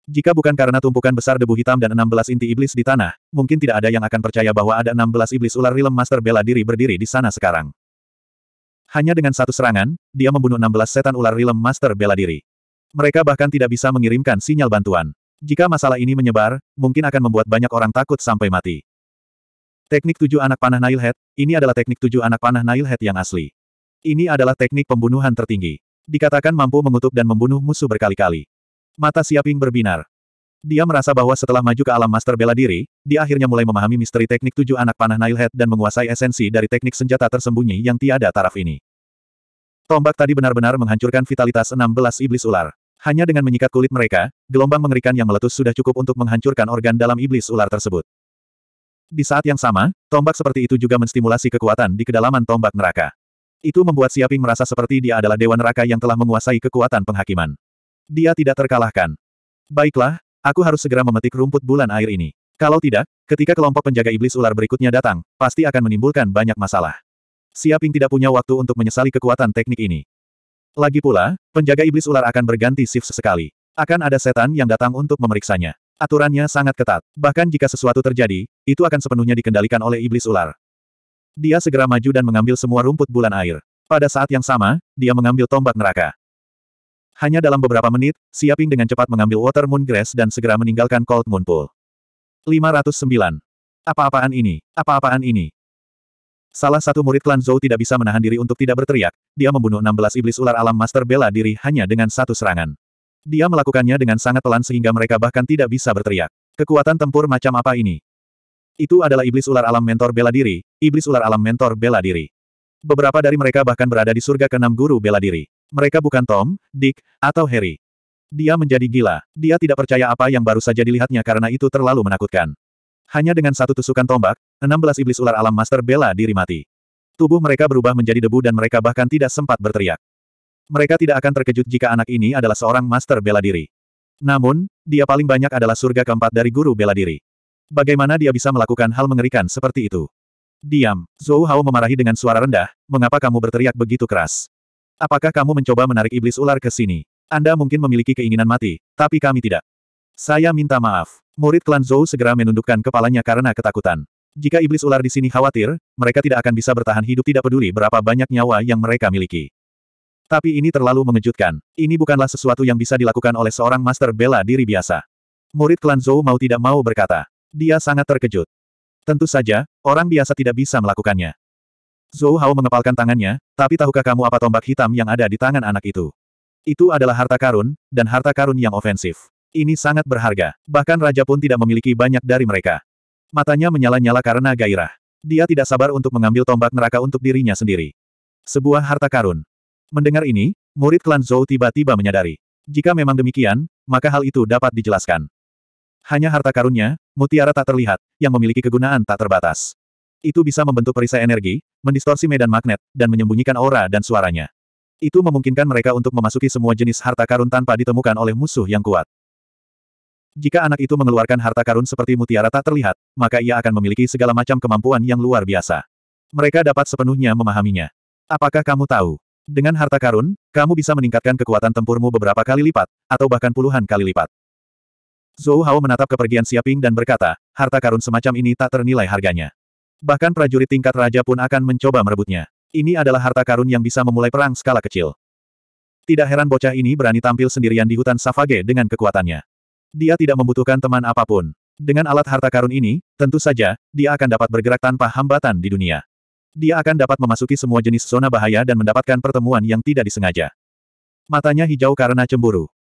Jika bukan karena tumpukan besar debu hitam dan 16 inti iblis di tanah, mungkin tidak ada yang akan percaya bahwa ada 16 iblis ular rilem Master bela diri berdiri di sana sekarang. Hanya dengan satu serangan, dia membunuh 16 setan ular rilem Master bela diri. Mereka bahkan tidak bisa mengirimkan sinyal bantuan. Jika masalah ini menyebar, mungkin akan membuat banyak orang takut sampai mati. Teknik tujuh anak panah Nile Head, ini adalah teknik tujuh anak panah Nile Head yang asli. Ini adalah teknik pembunuhan tertinggi. Dikatakan mampu mengutuk dan membunuh musuh berkali-kali. Mata Siaping berbinar. Dia merasa bahwa setelah maju ke alam master bela diri, dia akhirnya mulai memahami misteri teknik tujuh anak panah Nile Head dan menguasai esensi dari teknik senjata tersembunyi yang tiada taraf ini. Tombak tadi benar-benar menghancurkan vitalitas 16 iblis ular. Hanya dengan menyikat kulit mereka, gelombang mengerikan yang meletus sudah cukup untuk menghancurkan organ dalam iblis ular tersebut. Di saat yang sama, tombak seperti itu juga menstimulasi kekuatan di kedalaman tombak neraka. Itu membuat Siaping merasa seperti dia adalah dewa neraka yang telah menguasai kekuatan penghakiman. Dia tidak terkalahkan. Baiklah, aku harus segera memetik rumput bulan air ini. Kalau tidak, ketika kelompok penjaga iblis ular berikutnya datang, pasti akan menimbulkan banyak masalah. Siaping tidak punya waktu untuk menyesali kekuatan teknik ini. Lagi pula, penjaga iblis ular akan berganti shift sesekali. Akan ada setan yang datang untuk memeriksanya. Aturannya sangat ketat. Bahkan jika sesuatu terjadi, itu akan sepenuhnya dikendalikan oleh iblis ular. Dia segera maju dan mengambil semua rumput bulan air. Pada saat yang sama, dia mengambil tombak neraka. Hanya dalam beberapa menit, Siaping dengan cepat mengambil Water Moon Grass dan segera meninggalkan Cold Moon Pool. 509. Apa-apaan ini? Apa-apaan ini? Salah satu murid klan Zhou tidak bisa menahan diri untuk tidak berteriak, dia membunuh 16 iblis ular alam master bela diri hanya dengan satu serangan. Dia melakukannya dengan sangat pelan sehingga mereka bahkan tidak bisa berteriak. Kekuatan tempur macam apa ini? Itu adalah iblis ular alam mentor bela diri, iblis ular alam mentor bela diri. Beberapa dari mereka bahkan berada di surga keenam guru bela diri. Mereka bukan Tom, Dick, atau Harry. Dia menjadi gila. Dia tidak percaya apa yang baru saja dilihatnya karena itu terlalu menakutkan. Hanya dengan satu tusukan tombak, 16 iblis ular alam master bela diri mati. Tubuh mereka berubah menjadi debu dan mereka bahkan tidak sempat berteriak. Mereka tidak akan terkejut jika anak ini adalah seorang master bela diri. Namun, dia paling banyak adalah surga keempat dari guru bela diri. Bagaimana dia bisa melakukan hal mengerikan seperti itu? Diam, Zhou Hao memarahi dengan suara rendah, mengapa kamu berteriak begitu keras? Apakah kamu mencoba menarik iblis ular ke sini? Anda mungkin memiliki keinginan mati, tapi kami tidak. Saya minta maaf. Murid klan Zhou segera menundukkan kepalanya karena ketakutan. Jika iblis ular di sini khawatir, mereka tidak akan bisa bertahan hidup tidak peduli berapa banyak nyawa yang mereka miliki. Tapi ini terlalu mengejutkan. Ini bukanlah sesuatu yang bisa dilakukan oleh seorang master bela diri biasa. Murid klan Zhou mau tidak mau berkata. Dia sangat terkejut. Tentu saja, orang biasa tidak bisa melakukannya. Zhou Hao mengepalkan tangannya, tapi tahukah kamu apa tombak hitam yang ada di tangan anak itu? Itu adalah harta karun, dan harta karun yang ofensif. Ini sangat berharga, bahkan raja pun tidak memiliki banyak dari mereka. Matanya menyala-nyala karena gairah. Dia tidak sabar untuk mengambil tombak neraka untuk dirinya sendiri. Sebuah harta karun, Mendengar ini, murid klan Zhou tiba-tiba menyadari. Jika memang demikian, maka hal itu dapat dijelaskan. Hanya harta karunnya, mutiara tak terlihat, yang memiliki kegunaan tak terbatas. Itu bisa membentuk perisai energi, mendistorsi medan magnet, dan menyembunyikan aura dan suaranya. Itu memungkinkan mereka untuk memasuki semua jenis harta karun tanpa ditemukan oleh musuh yang kuat. Jika anak itu mengeluarkan harta karun seperti mutiara tak terlihat, maka ia akan memiliki segala macam kemampuan yang luar biasa. Mereka dapat sepenuhnya memahaminya. Apakah kamu tahu? Dengan harta karun, kamu bisa meningkatkan kekuatan tempurmu beberapa kali lipat, atau bahkan puluhan kali lipat. Zhou Hao menatap kepergian Siaping dan berkata, harta karun semacam ini tak ternilai harganya. Bahkan prajurit tingkat raja pun akan mencoba merebutnya. Ini adalah harta karun yang bisa memulai perang skala kecil. Tidak heran bocah ini berani tampil sendirian di hutan Savage dengan kekuatannya. Dia tidak membutuhkan teman apapun. Dengan alat harta karun ini, tentu saja, dia akan dapat bergerak tanpa hambatan di dunia. Dia akan dapat memasuki semua jenis zona bahaya dan mendapatkan pertemuan yang tidak disengaja. Matanya hijau karena cemburu.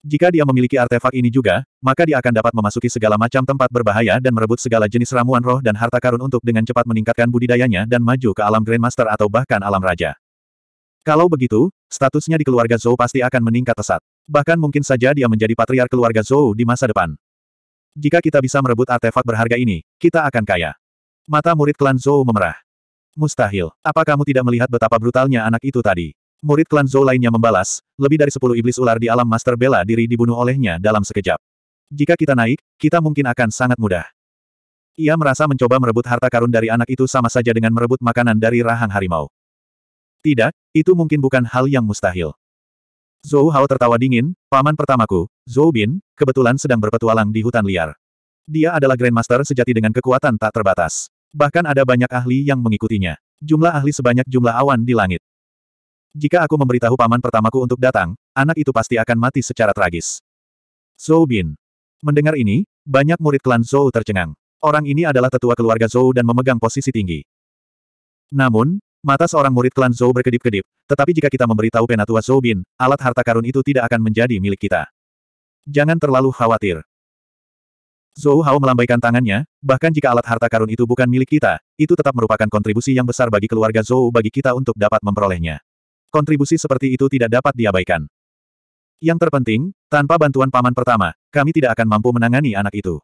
Jika dia memiliki artefak ini juga, maka dia akan dapat memasuki segala macam tempat berbahaya dan merebut segala jenis ramuan roh dan harta karun untuk dengan cepat meningkatkan budidayanya dan maju ke alam Grandmaster atau bahkan alam Raja. Kalau begitu, statusnya di keluarga Zhou pasti akan meningkat pesat. Bahkan mungkin saja dia menjadi patriar keluarga Zhou di masa depan. Jika kita bisa merebut artefak berharga ini, kita akan kaya. Mata murid klan Zhou memerah. Mustahil. Apa kamu tidak melihat betapa brutalnya anak itu tadi? Murid klan Zhou lainnya membalas, lebih dari sepuluh iblis ular di alam master bela diri dibunuh olehnya dalam sekejap. Jika kita naik, kita mungkin akan sangat mudah. Ia merasa mencoba merebut harta karun dari anak itu sama saja dengan merebut makanan dari rahang harimau. Tidak, itu mungkin bukan hal yang mustahil. Zhou Hao tertawa dingin, paman pertamaku, Zhou Bin, kebetulan sedang berpetualang di hutan liar. Dia adalah Grandmaster sejati dengan kekuatan tak terbatas. Bahkan ada banyak ahli yang mengikutinya. Jumlah ahli sebanyak jumlah awan di langit. Jika aku memberitahu paman pertamaku untuk datang, anak itu pasti akan mati secara tragis. Zhou Bin. Mendengar ini, banyak murid klan Zhou tercengang. Orang ini adalah tetua keluarga Zhou dan memegang posisi tinggi. Namun, mata seorang murid klan Zhou berkedip-kedip, tetapi jika kita memberitahu penatua Zhou Bin, alat harta karun itu tidak akan menjadi milik kita. Jangan terlalu khawatir. Zhou Hao melambaikan tangannya, bahkan jika alat harta karun itu bukan milik kita, itu tetap merupakan kontribusi yang besar bagi keluarga Zhou bagi kita untuk dapat memperolehnya. Kontribusi seperti itu tidak dapat diabaikan. Yang terpenting, tanpa bantuan paman pertama, kami tidak akan mampu menangani anak itu.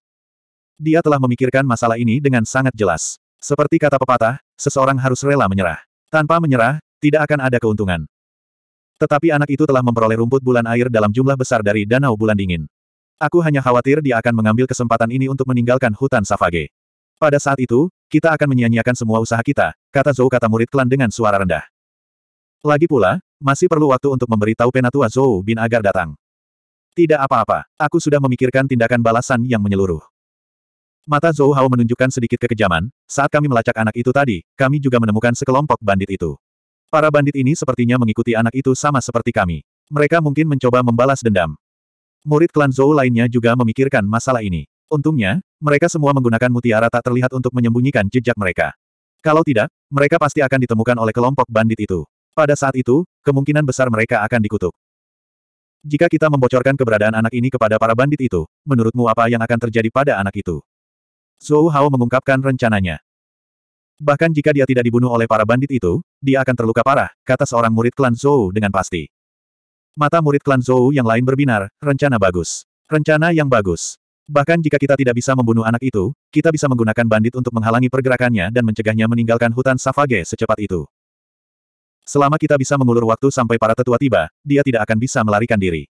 Dia telah memikirkan masalah ini dengan sangat jelas. Seperti kata pepatah, seseorang harus rela menyerah. Tanpa menyerah, tidak akan ada keuntungan. Tetapi anak itu telah memperoleh rumput bulan air dalam jumlah besar dari danau bulan dingin. Aku hanya khawatir dia akan mengambil kesempatan ini untuk meninggalkan hutan Savage. Pada saat itu, kita akan menyia-nyiakan semua usaha kita, kata Zhou kata murid klan dengan suara rendah. Lagi pula, masih perlu waktu untuk memberitahu penatua Zhou Bin agar datang. Tidak apa-apa, aku sudah memikirkan tindakan balasan yang menyeluruh. Mata Zhou Hao menunjukkan sedikit kekejaman, saat kami melacak anak itu tadi, kami juga menemukan sekelompok bandit itu. Para bandit ini sepertinya mengikuti anak itu sama seperti kami. Mereka mungkin mencoba membalas dendam. Murid klan Zhou lainnya juga memikirkan masalah ini. Untungnya, mereka semua menggunakan mutiara tak terlihat untuk menyembunyikan jejak mereka. Kalau tidak, mereka pasti akan ditemukan oleh kelompok bandit itu. Pada saat itu, kemungkinan besar mereka akan dikutuk. Jika kita membocorkan keberadaan anak ini kepada para bandit itu, menurutmu apa yang akan terjadi pada anak itu? Zhou Hao mengungkapkan rencananya. Bahkan jika dia tidak dibunuh oleh para bandit itu, dia akan terluka parah, kata seorang murid klan Zhou dengan pasti. Mata murid klan Zhou yang lain berbinar, rencana bagus. Rencana yang bagus. Bahkan jika kita tidak bisa membunuh anak itu, kita bisa menggunakan bandit untuk menghalangi pergerakannya dan mencegahnya meninggalkan hutan Savage secepat itu. Selama kita bisa mengulur waktu sampai para tetua tiba, dia tidak akan bisa melarikan diri.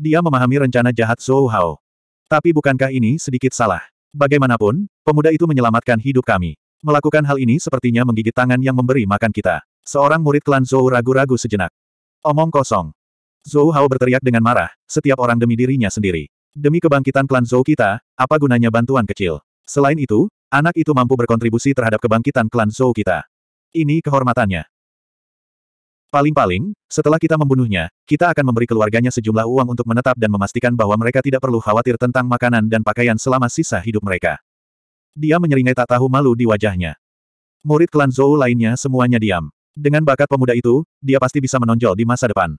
Dia memahami rencana jahat Zhou Hao. Tapi bukankah ini sedikit salah? Bagaimanapun, pemuda itu menyelamatkan hidup kami. Melakukan hal ini sepertinya menggigit tangan yang memberi makan kita. Seorang murid klan Zhou ragu-ragu sejenak. Omong kosong. Zhou Hao berteriak dengan marah, setiap orang demi dirinya sendiri. Demi kebangkitan klan Zhou kita, apa gunanya bantuan kecil? Selain itu, anak itu mampu berkontribusi terhadap kebangkitan klan Zhou kita. Ini kehormatannya. Paling-paling, setelah kita membunuhnya, kita akan memberi keluarganya sejumlah uang untuk menetap dan memastikan bahwa mereka tidak perlu khawatir tentang makanan dan pakaian selama sisa hidup mereka. Dia menyeringai tak tahu malu di wajahnya. Murid klan Zhou lainnya semuanya diam. Dengan bakat pemuda itu, dia pasti bisa menonjol di masa depan.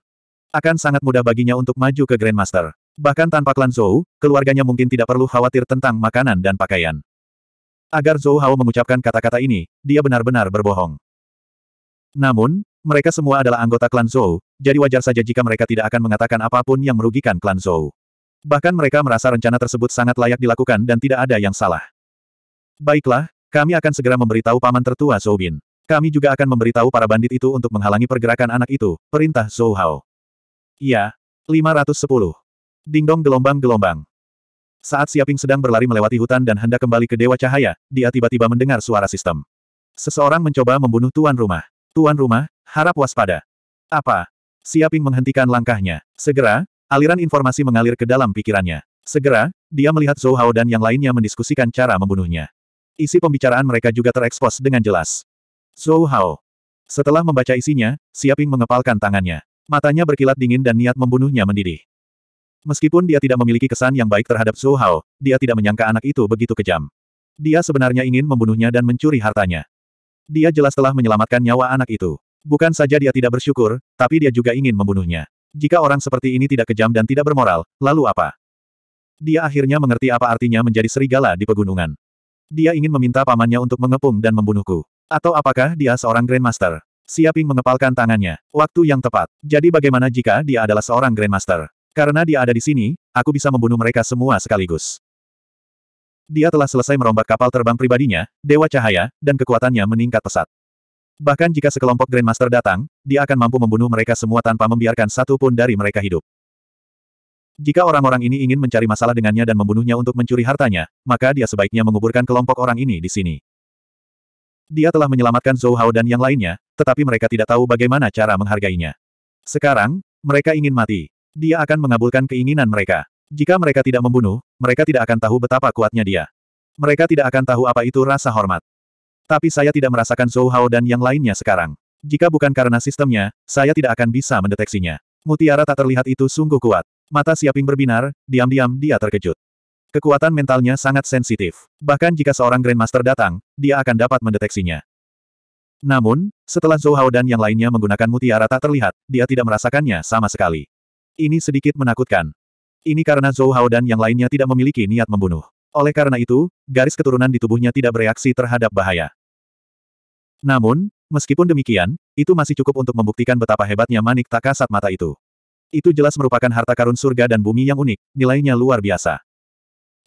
Akan sangat mudah baginya untuk maju ke Grandmaster. Bahkan tanpa klan Zhou, keluarganya mungkin tidak perlu khawatir tentang makanan dan pakaian. Agar Zhou Hao mengucapkan kata-kata ini, dia benar-benar berbohong. Namun, mereka semua adalah anggota klan Zhou, jadi wajar saja jika mereka tidak akan mengatakan apapun yang merugikan klan Zhou. Bahkan mereka merasa rencana tersebut sangat layak dilakukan dan tidak ada yang salah. Baiklah, kami akan segera memberitahu paman tertua Zhou Bin. Kami juga akan memberitahu para bandit itu untuk menghalangi pergerakan anak itu, perintah Zhou Hao. Iya, 510. Dingdong gelombang-gelombang. Saat Siaping sedang berlari melewati hutan dan hendak kembali ke Dewa Cahaya, dia tiba-tiba mendengar suara sistem. Seseorang mencoba membunuh tuan rumah. Tuan rumah, harap waspada. Apa? Siaping menghentikan langkahnya. Segera, aliran informasi mengalir ke dalam pikirannya. Segera, dia melihat Zhou Hao dan yang lainnya mendiskusikan cara membunuhnya. Isi pembicaraan mereka juga terekspos dengan jelas. Zhou Hao. Setelah membaca isinya, Siaping mengepalkan tangannya. Matanya berkilat dingin dan niat membunuhnya mendidih. Meskipun dia tidak memiliki kesan yang baik terhadap Zhou Hao, dia tidak menyangka anak itu begitu kejam. Dia sebenarnya ingin membunuhnya dan mencuri hartanya. Dia jelas telah menyelamatkan nyawa anak itu. Bukan saja dia tidak bersyukur, tapi dia juga ingin membunuhnya. Jika orang seperti ini tidak kejam dan tidak bermoral, lalu apa? Dia akhirnya mengerti apa artinya menjadi serigala di pegunungan. Dia ingin meminta pamannya untuk mengepung dan membunuhku. Atau apakah dia seorang Grandmaster? Siaping mengepalkan tangannya. Waktu yang tepat. Jadi bagaimana jika dia adalah seorang Grandmaster? Karena dia ada di sini, aku bisa membunuh mereka semua sekaligus. Dia telah selesai merombak kapal terbang pribadinya, Dewa Cahaya, dan kekuatannya meningkat pesat. Bahkan jika sekelompok Grandmaster datang, dia akan mampu membunuh mereka semua tanpa membiarkan satu pun dari mereka hidup. Jika orang-orang ini ingin mencari masalah dengannya dan membunuhnya untuk mencuri hartanya, maka dia sebaiknya menguburkan kelompok orang ini di sini. Dia telah menyelamatkan Zhou Hao dan yang lainnya, tetapi mereka tidak tahu bagaimana cara menghargainya. Sekarang, mereka ingin mati. Dia akan mengabulkan keinginan mereka. Jika mereka tidak membunuh, mereka tidak akan tahu betapa kuatnya dia. Mereka tidak akan tahu apa itu rasa hormat. Tapi saya tidak merasakan Zhou Hao dan yang lainnya sekarang. Jika bukan karena sistemnya, saya tidak akan bisa mendeteksinya. Mutiara tak terlihat itu sungguh kuat. Mata Siaping berbinar, diam-diam dia terkejut. Kekuatan mentalnya sangat sensitif. Bahkan jika seorang Grandmaster datang, dia akan dapat mendeteksinya. Namun, setelah Zhou Hao dan yang lainnya menggunakan mutiara tak terlihat, dia tidak merasakannya sama sekali. Ini sedikit menakutkan. Ini karena Zhou Hao dan yang lainnya tidak memiliki niat membunuh. Oleh karena itu, garis keturunan di tubuhnya tidak bereaksi terhadap bahaya. Namun, Meskipun demikian, itu masih cukup untuk membuktikan betapa hebatnya manik tak kasat mata itu. Itu jelas merupakan harta karun surga dan bumi yang unik, nilainya luar biasa.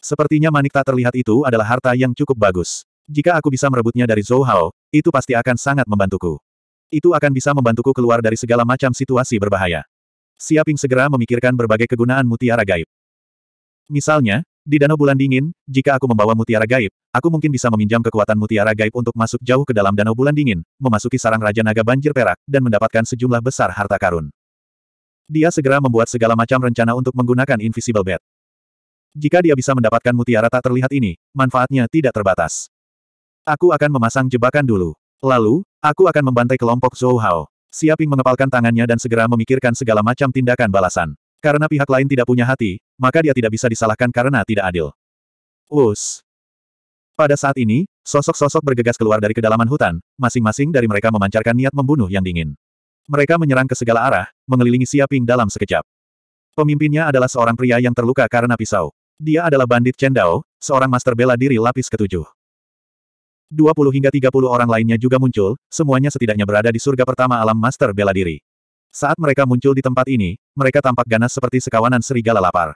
Sepertinya manik tak terlihat itu adalah harta yang cukup bagus. Jika aku bisa merebutnya dari Zhou Hao, itu pasti akan sangat membantuku. Itu akan bisa membantuku keluar dari segala macam situasi berbahaya. Siaping segera memikirkan berbagai kegunaan mutiara gaib. Misalnya, di Danau Bulan Dingin, jika aku membawa mutiara gaib, aku mungkin bisa meminjam kekuatan mutiara gaib untuk masuk jauh ke dalam Danau Bulan Dingin, memasuki sarang Raja Naga Banjir Perak, dan mendapatkan sejumlah besar harta karun. Dia segera membuat segala macam rencana untuk menggunakan Invisible Bed. Jika dia bisa mendapatkan mutiara tak terlihat ini, manfaatnya tidak terbatas. Aku akan memasang jebakan dulu. Lalu, aku akan membantai kelompok Zhou Hao. Siaping mengepalkan tangannya dan segera memikirkan segala macam tindakan balasan. Karena pihak lain tidak punya hati, maka dia tidak bisa disalahkan karena tidak adil. Us. Pada saat ini, sosok-sosok bergegas keluar dari kedalaman hutan, masing-masing dari mereka memancarkan niat membunuh yang dingin. Mereka menyerang ke segala arah, mengelilingi Siaping dalam sekejap. Pemimpinnya adalah seorang pria yang terluka karena pisau. Dia adalah bandit Chen Dao, seorang master bela diri lapis ketujuh. 20 hingga 30 orang lainnya juga muncul, semuanya setidaknya berada di surga pertama alam master bela diri. Saat mereka muncul di tempat ini, mereka tampak ganas seperti sekawanan serigala lapar.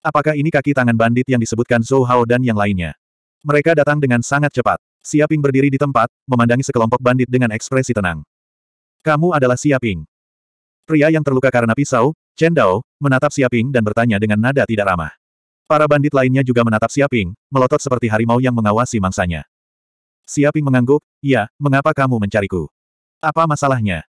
Apakah ini kaki tangan bandit yang disebutkan Zhou Hao dan yang lainnya? Mereka datang dengan sangat cepat. Siaping berdiri di tempat, memandangi sekelompok bandit dengan ekspresi tenang. Kamu adalah Siaping. Pria yang terluka karena pisau, Chen Dao, menatap Siaping dan bertanya dengan nada tidak ramah. Para bandit lainnya juga menatap Siaping, melotot seperti harimau yang mengawasi mangsanya. Siaping mengangguk, ya. mengapa kamu mencariku? Apa masalahnya?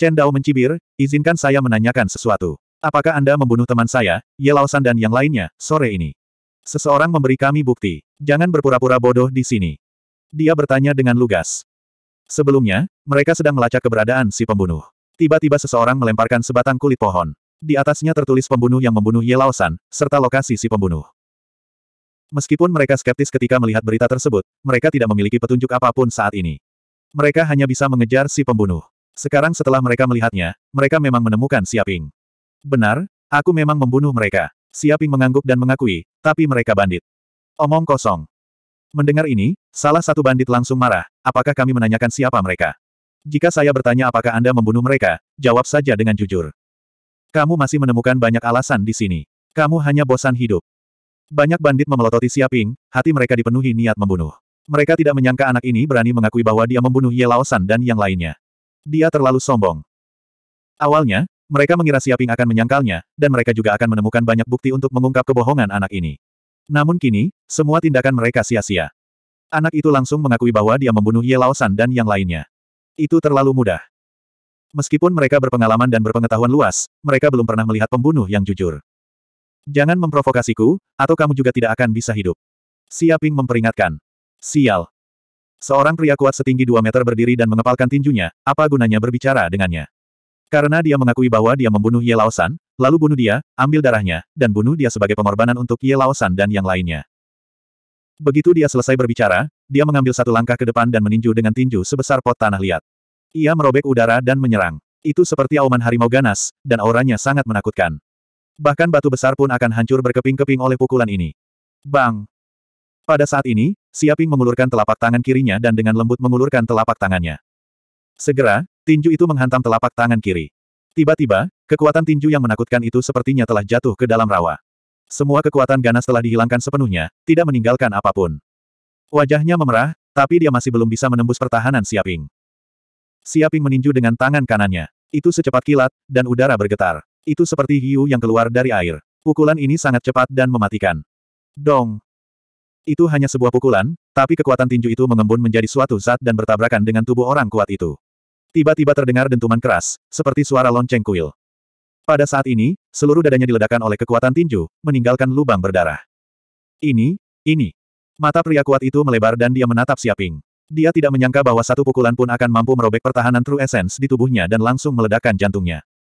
Chen Dao mencibir, izinkan saya menanyakan sesuatu. Apakah Anda membunuh teman saya, Ye Laosan dan yang lainnya, sore ini? Seseorang memberi kami bukti. Jangan berpura-pura bodoh di sini. Dia bertanya dengan lugas. Sebelumnya, mereka sedang melacak keberadaan si pembunuh. Tiba-tiba seseorang melemparkan sebatang kulit pohon. Di atasnya tertulis pembunuh yang membunuh Ye Laosan, serta lokasi si pembunuh. Meskipun mereka skeptis ketika melihat berita tersebut, mereka tidak memiliki petunjuk apapun saat ini. Mereka hanya bisa mengejar si pembunuh. Sekarang setelah mereka melihatnya, mereka memang menemukan Siaping. Benar, aku memang membunuh mereka. Siaping mengangguk dan mengakui, tapi mereka bandit. Omong kosong. Mendengar ini, salah satu bandit langsung marah, apakah kami menanyakan siapa mereka? Jika saya bertanya apakah Anda membunuh mereka, jawab saja dengan jujur. Kamu masih menemukan banyak alasan di sini. Kamu hanya bosan hidup. Banyak bandit memelototi Siaping, hati mereka dipenuhi niat membunuh. Mereka tidak menyangka anak ini berani mengakui bahwa dia membunuh Ye Laosan dan yang lainnya. Dia terlalu sombong. Awalnya, mereka mengira Siaping akan menyangkalnya, dan mereka juga akan menemukan banyak bukti untuk mengungkap kebohongan anak ini. Namun kini, semua tindakan mereka sia-sia. Anak itu langsung mengakui bahwa dia membunuh Ye Laosan dan yang lainnya. Itu terlalu mudah. Meskipun mereka berpengalaman dan berpengetahuan luas, mereka belum pernah melihat pembunuh yang jujur. Jangan memprovokasiku, atau kamu juga tidak akan bisa hidup. Siaping memperingatkan. Sial. Seorang pria kuat setinggi 2 meter berdiri dan mengepalkan tinjunya, apa gunanya berbicara dengannya? Karena dia mengakui bahwa dia membunuh Ye Laosan, lalu bunuh dia, ambil darahnya, dan bunuh dia sebagai pengorbanan untuk Ye Laosan dan yang lainnya. Begitu dia selesai berbicara, dia mengambil satu langkah ke depan dan meninju dengan tinju sebesar pot tanah liat. Ia merobek udara dan menyerang. Itu seperti auman harimau ganas, dan auranya sangat menakutkan. Bahkan batu besar pun akan hancur berkeping-keping oleh pukulan ini. Bang! Pada saat ini, Siaping mengulurkan telapak tangan kirinya dan dengan lembut mengulurkan telapak tangannya. Segera, tinju itu menghantam telapak tangan kiri. Tiba-tiba, kekuatan tinju yang menakutkan itu sepertinya telah jatuh ke dalam rawa. Semua kekuatan ganas telah dihilangkan sepenuhnya, tidak meninggalkan apapun. Wajahnya memerah, tapi dia masih belum bisa menembus pertahanan Siaping. Siaping meninju dengan tangan kanannya. Itu secepat kilat, dan udara bergetar. Itu seperti hiu yang keluar dari air. Pukulan ini sangat cepat dan mematikan. Dong! Itu hanya sebuah pukulan, tapi kekuatan tinju itu mengembun menjadi suatu zat dan bertabrakan dengan tubuh orang kuat itu. Tiba-tiba terdengar dentuman keras, seperti suara lonceng kuil. Pada saat ini, seluruh dadanya diledakkan oleh kekuatan tinju, meninggalkan lubang berdarah. Ini, ini. Mata pria kuat itu melebar dan dia menatap Siaping. Dia tidak menyangka bahwa satu pukulan pun akan mampu merobek pertahanan True Essence di tubuhnya dan langsung meledakkan jantungnya.